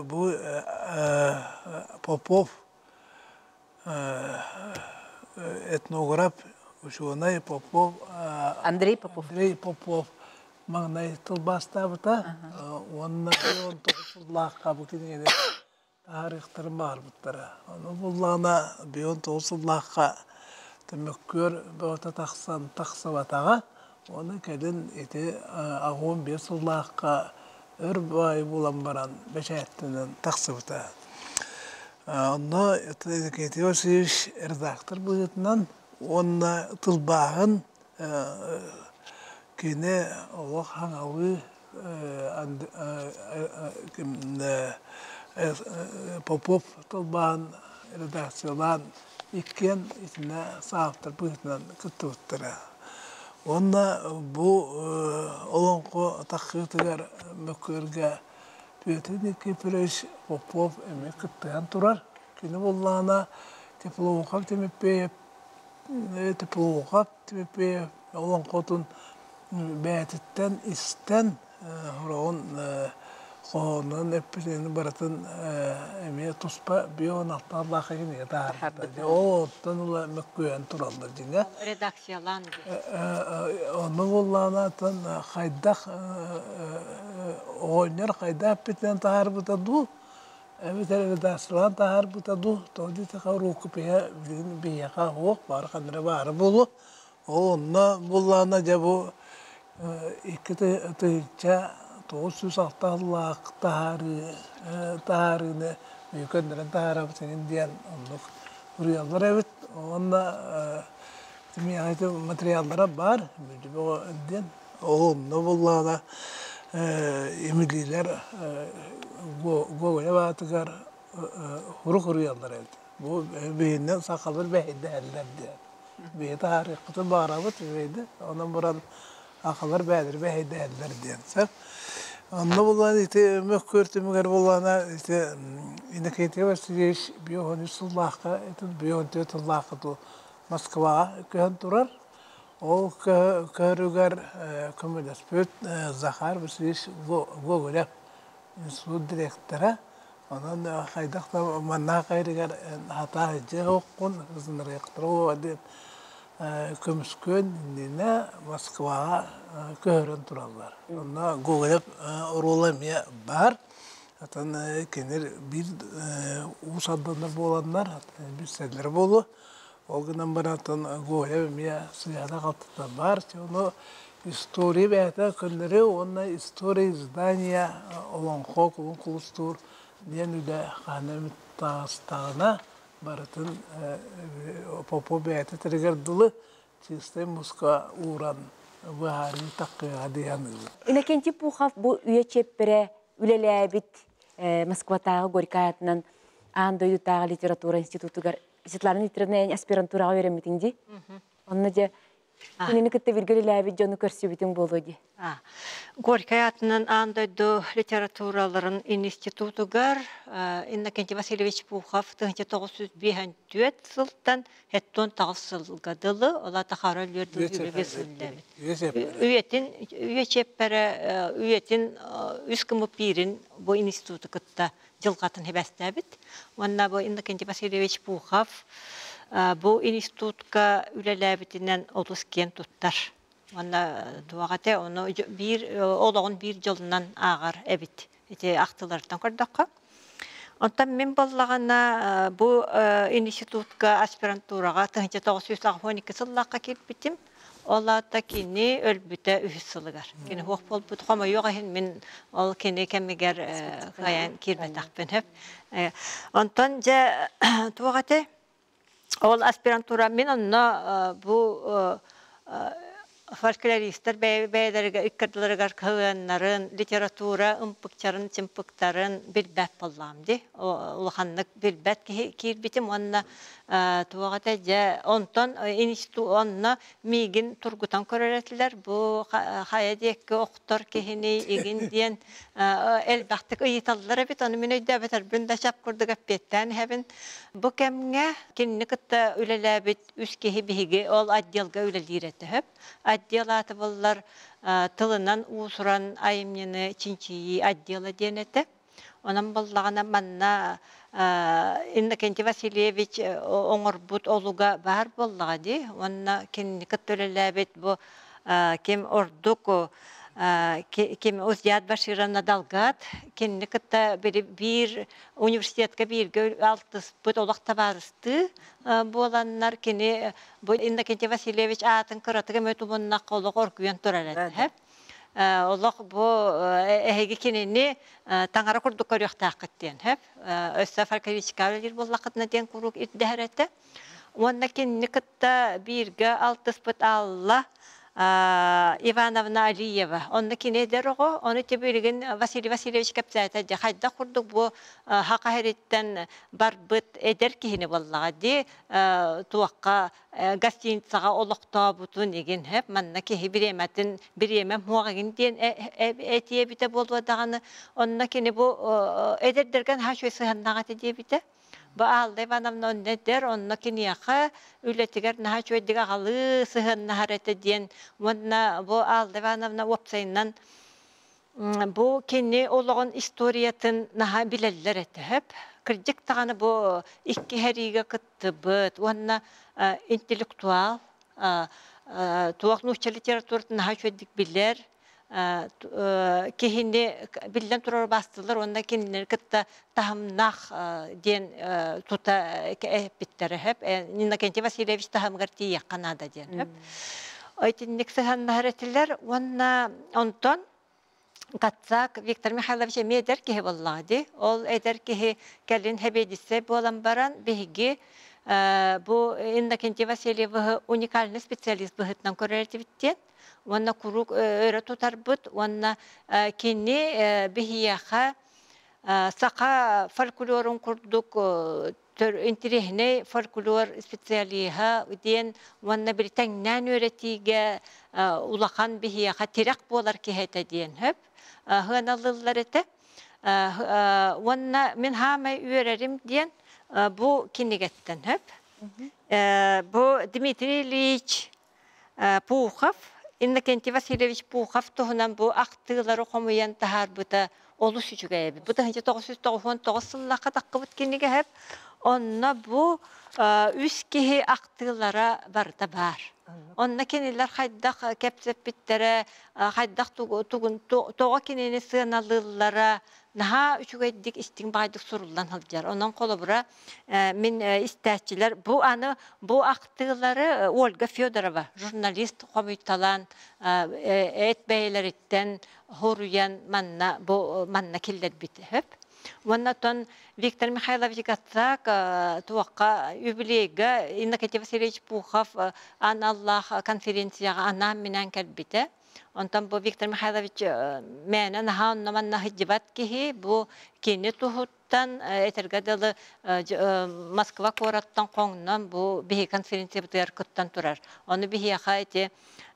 бу попов этнограф и Попов. Андрей Попов. Андрей Попов. Маңнай тылбастабыта, онна он тоғысылдаққа бүкінеде тарихтар бар бұттара. Оны бұллағына бион тоғысылдаққа түміккөр бөті тақсан тақсабатаға, оны кәдін еті ағуын бесылдаққа өрбай болан баран бәшәттінен тақсабыта. Оны еті еті еті еті еті еті онна тылбағын э, кене олақ хаңалы э, э, Попов тылбағын редакциялан иккен итіне сағаптар бұғытынан күттіғыттыра. Онна бұ олонқо таққытығар мүкірге бүйетіні кепіреш Попов әме күттіған тұрар. Кені боллағына теплоуқам темеппейіп, это плохо тебе олон котун бәтеттен истен хорон хонун эппилин баратын эме туспа бион аттар дахын етар оттан ула мөккүйен тұралды динге редакциялан оның улланатын хайдах ойнер хайда эппилин тахарбыта ду مثلا دا سلام تهار بوتا دو تودي تخا روكو بيها بدين بيها هو بارك اندرا بار gogole tekrar e, e, huru huru yanlar eldi. Bu e, beyinden sakalır beyinde ellerdi суддиректора онон хайдакта манна кайрыгар э, хата же оккун кызынректор деп э, көмүскөн индине москвага э, көрөн тураллар онда гуглеп я бар атан кенер бир усадданы боланнар бир селер болу ол гынан баратан гуглеп я сыяда калтыта бар ону истории бәйті күндері онна история здания олонхо кулун кулустур ден үдә ханем тағыстағына барытын э, э, попо бәйті тіргерділі чистый муска уран ваһарын таққыға дейанылы. Инакенти пухав бу үйе чеппере үлеләбит э, Москватағы горькаятынан андойду тағы литература институтугар Светлана Викторовна аспирантураға беремітіңді. Онна де Күнүнү кытта берген илээбит жону көрсүбүтүң болуди. Горькая атынан андойду литератураларын институтугар Иннокентий Васильевич Пухов 1905 сылтан хеттон тагыз сылгадылы ола тахара лердил юрегесиллебит. Үйетин үйечеппере үйетин үс кымы пирин бу институту кытта жылгатын хебестебит. Онна бу Иннокентий Васильевич Пухов бұл институтқа үлеләбитинен отыз кен туттар. Онна дуағате, э, оны бір, э, олығын бір жылынан ағар әбіт. ақтылардан көрдіққа. Онтан мен боллағана э, бұл институтка аспирантураға 1992 сыллаққа Олата хоқ мен ол Ол аспирантура аспирантурамен онно бу фольклористтер бәйдәргә иккәтләргә кылганнарын, литература ымпыкчарын, тимпыктарын билбәт булам ди. Улханлык билбәт кир битем онна туағата жа онтон э, институт онна мигин тургутан көрөретилер бу хаядекке э, октор кехини игин диен э, элбактык ыйыталлар бит аны мен өйдө бетер бүндө чап курдук аппеттен хебин бу кемге кинни кытта үлелебит үс кехи биһиги ол отделга үлелирете отдел аты боллар тылынан уусуран айымнены чинчии отдела денете Онан боллағына манна Иннокентий Васильевич э, оңырбут олуға бар боллаға де Онна кенни кыттөлеләбет бу кем ордук кем узят баширана далгат кенни кытта бир университетке бирге алтыс бут олакта барысты боланнар кени э, бу Иннокентий Васильевич атын кыратыгы мөтүмүнна колугор күйөн төрөлөт. Э, олох бу э, э, эһиги кинини таңара курдук көрүөхтаакыт диэн хэп өссө фарковичкалир буллакытына диэн алла Ивановна Алиева. Онны кинедер оғы, оны тебірігін э, Василий Васильевич кәпсәйті де қайда құрдық бұ э, хақахереттен бар бұт әдер кейіні боллаға де э, туаққа гостиницаға олықта бұтын еген әп, манна кейі бір емәтін, бір емәм муағын дейін әтие біте болуадағаны, онна кені бұ әдердерген хашуесі ғаннаға те баалдай банамнон нетер онно кинияха үлетигер наха чөйдиге халы сыһын нахарете диен вонна бу алдай банамна опсайнан бу кини олығын историятын наха билеллер этеп кырдик таганы бу икки хариге кыттыбыт онна э, интеллектуал э, э, туох нухча литературатын наха білер. билер Э, э, кехине билден турар бастылар онда кинилер кытта тахамнах э, ден тута эпиттере хеп нина кенти васильевич тахамгар қанада канада ден хеп айтинник сахан наретилер онна онтон Катсак Виктор Михайлович медер кеһи боллагы ол эдер кеһи кэлин хэбедисе болан баран биһиги Э, бу иннакенти васильевы уникальный специалист быһытнан коррективитет уонна курук өрө э, тутарбыт уонна э, кини бихияха сака фольклорун курдук интерехне фольклор специалиха диен уонна бир теңнен өретиге улахан бихияха тирак болар киһете диен хөп хыаналлылар эте уонна мен хамай үөрерим диен bu кинегеттен хөп. Бу Дмитрий Ильич Пухов, Иннокентий Васильевич Пухов туһунан бу ахтылары хомуян тахар бута олус үчүгэби. Бута хинче 999 сыллакка таккы бут кинеге хөп. Онна бу үс кихи ахтылара барда бар. Онна кинелер хайдах кептеп биттере, хайдах тугун тоға кинени сыналыллара, Наха үчүгэйдик истин байдык сурулдан халдыр. Онан колу бура мен истәчилер бу аны бу актылары Ольга Федорова, журналист, комиталан, эт бәйләриттен хоруян манна бу манна киллет бит. Виктор Михайлович Гацак туаққа юбилейге Иннокатив Васильевич Пухов Аналлах конференцияға ана менен келбите. Онтан бұл Виктор Михайлович э, мәні нахан наман нахы дебат бу бұл кені тұхыттан, Москва қораттан қоңнан бу бихи конференция бұтығар күттан тұрар. Оны бихи ақа әте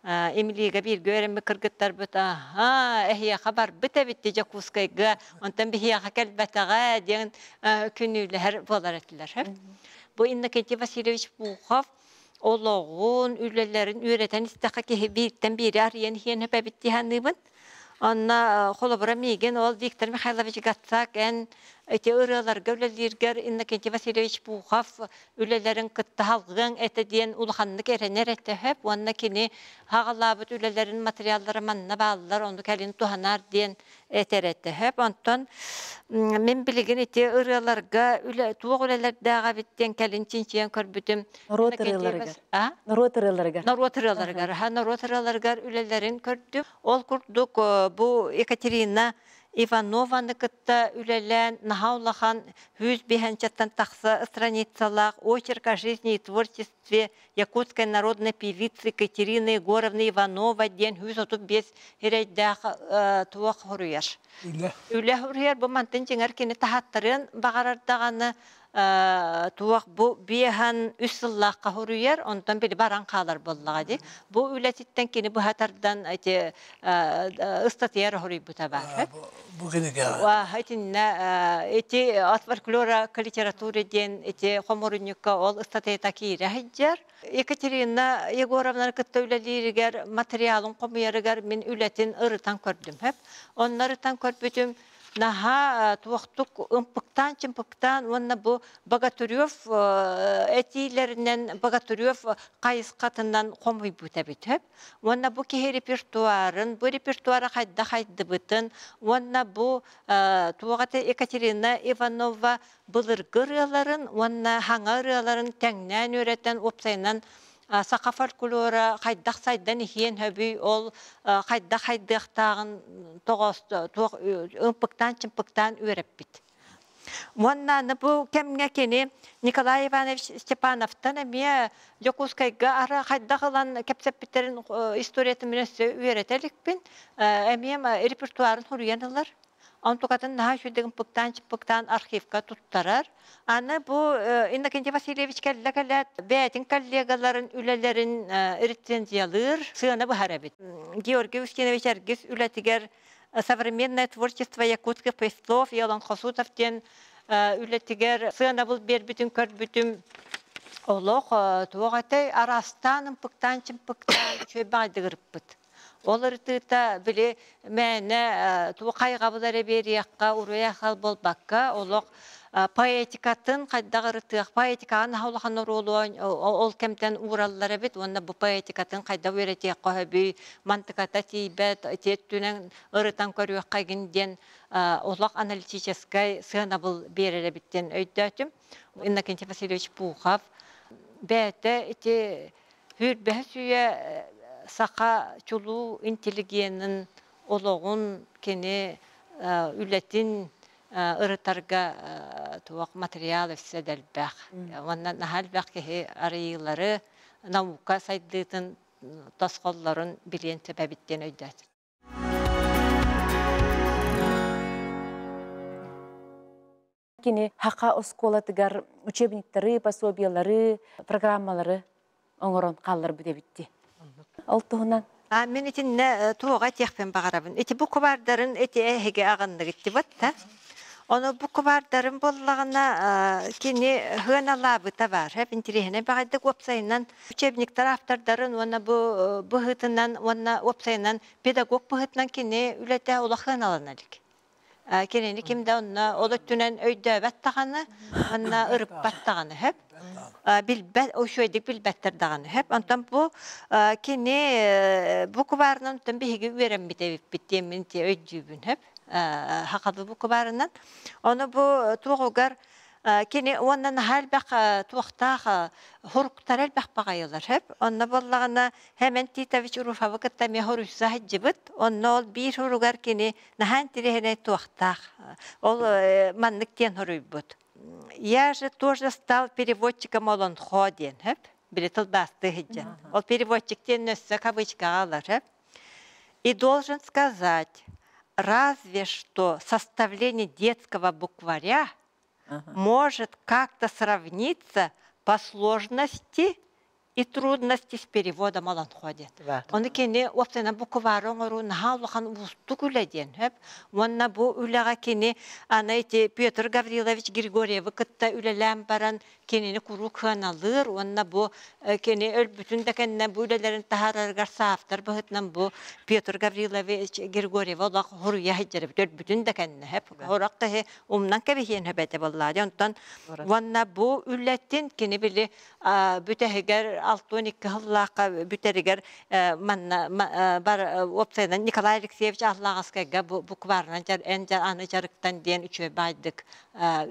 э, Эмилиға бир көрімі кіргіттар бұт, аха, әхи ақа бар бұта бітті жакускайға, онтан бихи ақа кәлбәтаға деген э, күнілі әр болар әтілер. Бұл Иннокентий Васильевич Бухов, Ологун, үлелерін үйретен істіқа кеһи бейттен бері ариян хиен хөпәбітті хәнныбын. Онна э, холобыра меген ол Виктор Михайлович Гацак ән эти ыраларга үлелергер иннакенти васильевич бухав үлелерин кыттаалгын эте диен улханны керенер этеһеп уанна кини хагалабыт үлелерин материаллары манна бааллар онду кэлин туханар диен этер этеһеп онтон мен билигин эти ыраларга үле туох үлелердага биттен кэлин чинчиен көрбүтүм народ ыраларга а ха народ ыраларга үлелерин көрдүм ол курдук э, бу екатерина Иванова ныкытта үләлән нахаулахан хүз бихәнчәттән тақсы страницалақ очерка жизни и творчестве якутской народной певицы Екатерины Егоровны Иванова ден хүз отып без херәйдәх туақ Үлә хуруяр бу мантын җиңәр кене тахаттарын бағарардағаны Э, туақ бұ бейхан үс сыллаққа хуруяр, ондан бері баран қалар боллаға де. Бұ үләтіттен кені бұ хатардан ұстатияр э, э, хуруй бұта бар. Бұ кені кәға? Әйтінне, әйті атварклора литература ден, әйті қомырынюкка ол ұстатията кейірі әйджар. Екатерина Егоровна кытта үләлерігер материалын қомыярығар мен үләтін ұрытан көрдім. Онларытан көрдім наха э, туақтук ымпыктан чымпыктан онна бу богатырев э, этилеринен богатырев э, кайыс катынан комуй бүтебитеп онна бу кихи репертуарын бу репертуары хайда хайдыбытын онна бу туагаты екатерина иванова былыргы рыаларын онна хаңа рыаларын тәңнән өретен опсайнан сақафар күлөрі қайдақ сайдан хиен ол қайда қайдықтағын ұмпықтан чымпықтан біт. Уаннаны бұл кемге кені Николай Иванович Степановтан әме Жокускайға ара қайда қылан кәпсәппеттерін э, историятымын өсі э, үйретелікпін, әме э, репертуарын ұрыян онтукатын наха шүдігін пыктан чыппыктан архивка туттарар. Аны бу Иннокентий Васильевич кәллә кәлләт бәтін коллегаларын үлелерин рецензиялыр сыгына бұхара бит. Георгий Устинович Аргиз үлетигер современное творчество якутских поездов Ялан үлетигер тен үләтігер бұл бер бүтін көр бүтін Олоқ туағатай арастаным пыктан чымпыктан чөйбәдігіріп бұд. Олар тыта біле мәне туқайға бұлар әберияққа, ұруяққа болбаққа, олық поэтикатын қайдағыр тыяқ поэтиканы хаулахан ролуан ол кемтен ураллары бит онда бу поэтикатын қайда өретек қоһаби мантыката тибет теттүнен ырытан көрүк кайгинден олақ аналитическай сына бул берере биттен өйдөтүм Иннокентий Васильевич Пухов бәте эти Хүрбәһ сүйе сақа чулу интеллигенін ологын кене э, үлетин э, ырытарга э, туақ материал эфсе дэлбэх. Онна нахал бэх кехи арыйлары наука сайдытын тосқолларын билен төбәбиттен өйдәт. Кини хақа оскола тыгар учебниктары, пособиялары, программалары оңорон қаллар бүдебитті олтуһунан а мен итинне э, туога тиэхпин баҕарабын ити бу кубардарын ити эһиге аҕыннык иттибыт та Оны бу кубардарын боллағына э, кини хыан алабыта бар. Хәп интересне багыды вебсайнан учебниктар автордарын оны бу э, быһытынан, оны вебсайнан педагог быһытынан кини үләтә ула хыан алана дик. Кини оны олы түнен өйдә баттаганы, оны ырып баттаганы хәп. Э, билбәт ошойдик бәттер даған хәп антан бу э, кини э, бу кубарынан тем биһиги берем бите бите мен те өйдүбүн хэп хакады бу кубарынан аны бу тугугар кини оннан халбак туухта хуруктар албак багайлар хэп онна боллагана хемен титович уруфавыкытта ме хорусах жыбыт онно ол бир хуругар кини нахан тирехене туактаах ол маннык тен хоруйбут я же тоже стал переводчиком олонхо ден, хэп, билетал басты переводчик тен нөссө кавычка И должен сказать, разве что составление детского букваря может как-то сравниться по сложности и трудности с переводом алан ходит. Он кини оптена бу куварон ору нахалухан усту күледен. Хеп, онна бу үлага кини ана эти Петр Гаврилович Григорьев кытта үлеләм баран кинини куру каналыр, онна бу э, кини өл бүтүн дәкәннән бу үлеләрен тахарар гарсафтар быһытнан бу Петр Гаврилович Григорьев олак хур яһиҗереп өл бүтүн дәкәннә хеп, хорак тәһе умнан кәбиһен хәбәтә баллады. Онтан онна бу үлләттен кини биле бүтәһегәр 6-12 hıllaka büteriger e, manna e, bar Николай e, Алексеевич Alekseyevich Allah'askaga bu, bu kvarnan jar enjar anı jarıktan diyen üçe baydık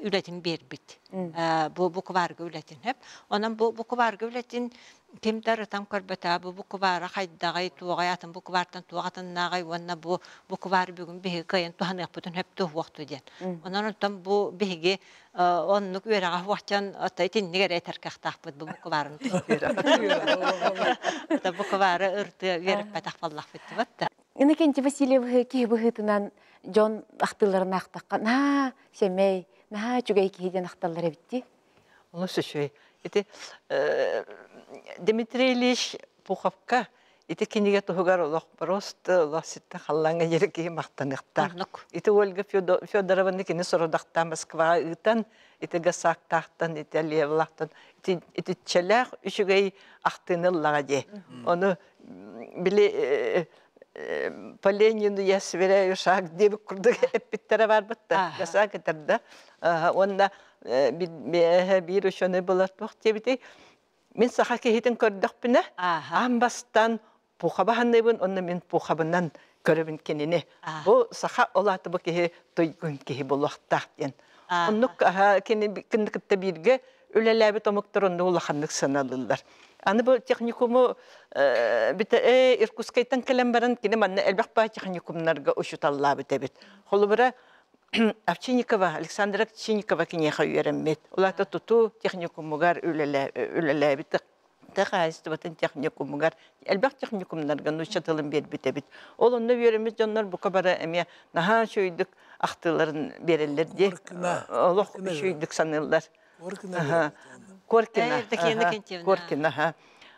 üretin bir bit. Hmm кемдер там көрбөтө бу бу кубара хайдагай тугаятын бу кубартан нагай уонна бу бу кубар бүгүн биһи кыйын туханык бүтүн хеп тух укту диен онон оттон бу биһиги оннук үөрага уактан оттой тиннигер этеркахтахпыт бу бу кубарын та бу кубары ырты вереппатах баллахпыттыбатта Иннокентий Васильев киһи быһытынан жон ахтыларын ахтаккан аа семей наа чугай киһиден ахталлар эбитти Олус үшөй. Ити Дмитрий Ильич Пуховка ити киниге туһугар олох просто олох халланга халлаңа жере кии мактаныктар. Ити Ольга Федорованы кини сородакта Москвага ыытан, ити гасактактан, ити левлактан, ити челях үчүгэй ахтыныллага же. Ону били э, э, по Ленину я сверяю шаг, где курдык эппиттере бар бытта, гасак этерде. Онда э, бир ушоны болар тох тебитей. Мен саха кехитин көрдөх Амбастан пухаба ханныбын, онны мен пухабынан көрөбүн кенене. Бу саха олатыбы бу туйгун кехи болуктак ден. Оннук кени киндикте бирге үлеләбе томуктурунду улаханнык саналылар. Аны бу техникуму э, бите э иркускайтан келем баран кине манны элбак ба техникумнарга ушуталла бите бит. Холубара [CLEARS THROAT] Овчинникова, Александра Овчинникова кинеха үйереммет. Улата туту техникумугар үлеләбит. Э, Тәхәсті батын техникумугар. Әлбәк техникумнарға нұша тылын бербіте бит. Ол онны үйереміз жонлар бұқа бара әме нахан шөйдік ақтыларын берелер де. Олық э, шөйдік санылар. Коркина. Э, Коркина. Коркина.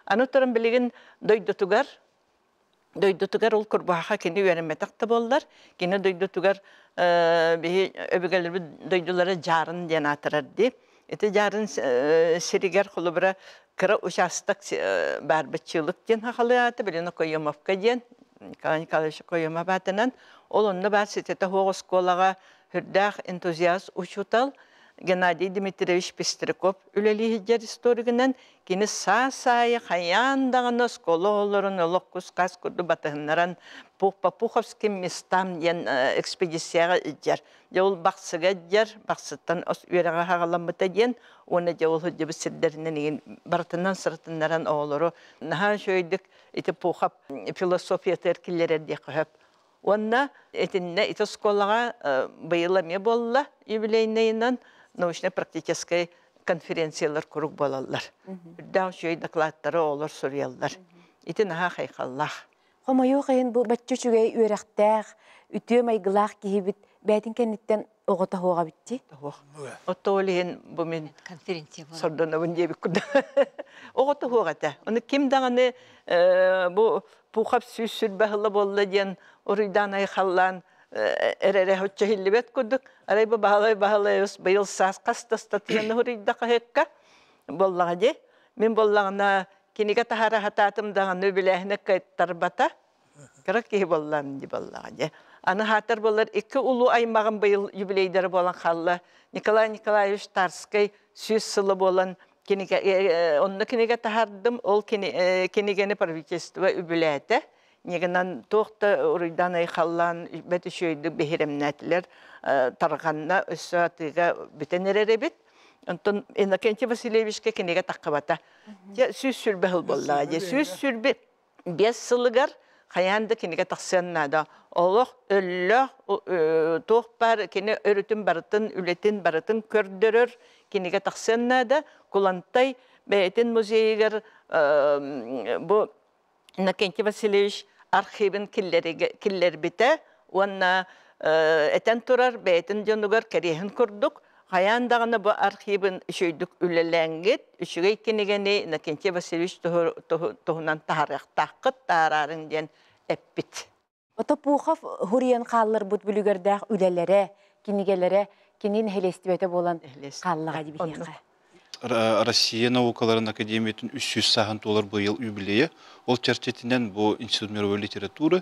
Аны тұрын білеген дойдытугар. Дойдытугар ол құрбаға кені үйеремет ақты болдар. Кені дойдытугар өбігелербі дөйділері жарын ден атырар ди. Эти жарын сиригер құлыбыра кыра участок барбычылык ден хақалыяты, білені Койымовка ден, Николай Николаевич Койымов атынан, ол онны бар сететі хоғыз энтузиаз учутал, Геннадий Дмитриевич Пестряков историгінен кені кини саа саайы хаяандаган осколу олорун олоккус кас курду батыһыннаран пухпапуховский местам ен экспедицияга иджер же ол баксыга иджер баксыттан үэрэҕэ хагаламмыта диэн уона же ол хыджыбы сирдеринен иин барытынан сырытыннаран оолору нахан пухап философия теркиллерер диэхэп Онна этинне итосколага э, быйыламе болла юбилейнейнан научной практической конференциялар курук болаллар. Дәң шөй докладтары олар сұрыяллар. Итін аға қайқаллах. Хомайо қайын бұл бәтчі жүгей өрәқтәғ, үті майгылақ кейбіт, бәдін кәнеттен оғыта оға бітті? Отта олейін бұл мен сұрдан өбін дебік күрді. Оғыта оға та. Оны кем дағаны бұл пұқап сүйсір бәғылы болды ден, ұрыйдан айқаллан, эрэрэ хочча хиллибет курдук арай баалай баалай ус быйыл саскас тастатыны хуриддака хекка боллага же мен боллагана кинига тахара хататым даган өбүлэхне кайттарбата кырак ки боллам ди боллага же аны хатар боллар икки улуу аймагын быйыл юбилейдери болан халла николай николаевич тарский сүз сылы болан кинига онну кинига тахардым ол кинигени правительство үбүлээте Негенан тоқта урыйдан айхаллан бәті шөйді бехеремнәтілер э, тарғанна өсі атыға бүтен әреребет. Онтон Иннокентий Васильевичке кенеге таққы Я сүз сүрбе хыл болды. сүз бес сылыгар қаянды кенеге тақсеннада. Олық өлі э, тоқ бар, кене өрітін барытын, үлетін барытын көрдірір. Кенеге тақсеннада. Кулантай бәйтін музейгер э, Василевич архивин бите онна этен турар бәйтін жонугар керехин курдук Хаяндағына бұ архивін үшейдік үлеләңгет, үшігей кенегені Накенте Васильевич тұхынан тағырық таққыт тағырарын ден әппіт. Ота пухав хуриян қалылар бұд бүлігердәқ кинин кенегелері, кенен хелестібеті болан қалылыға қа. Россия наукаларын академиятын 300 сағын толар бұйыл юбилейі. Ол чертетінен бұл институт мировой литературы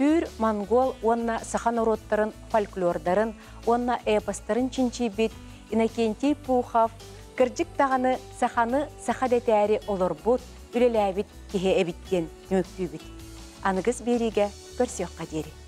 түр монгол онна сахан ороттарын фольклордарын онна эпостарын чинчибит инокентий пухав кыржик тағаны саханы сахадетәри олорбут үлеләбит кихе эбиткен нөктүбит аныгыз бериге көрсөкка қадері.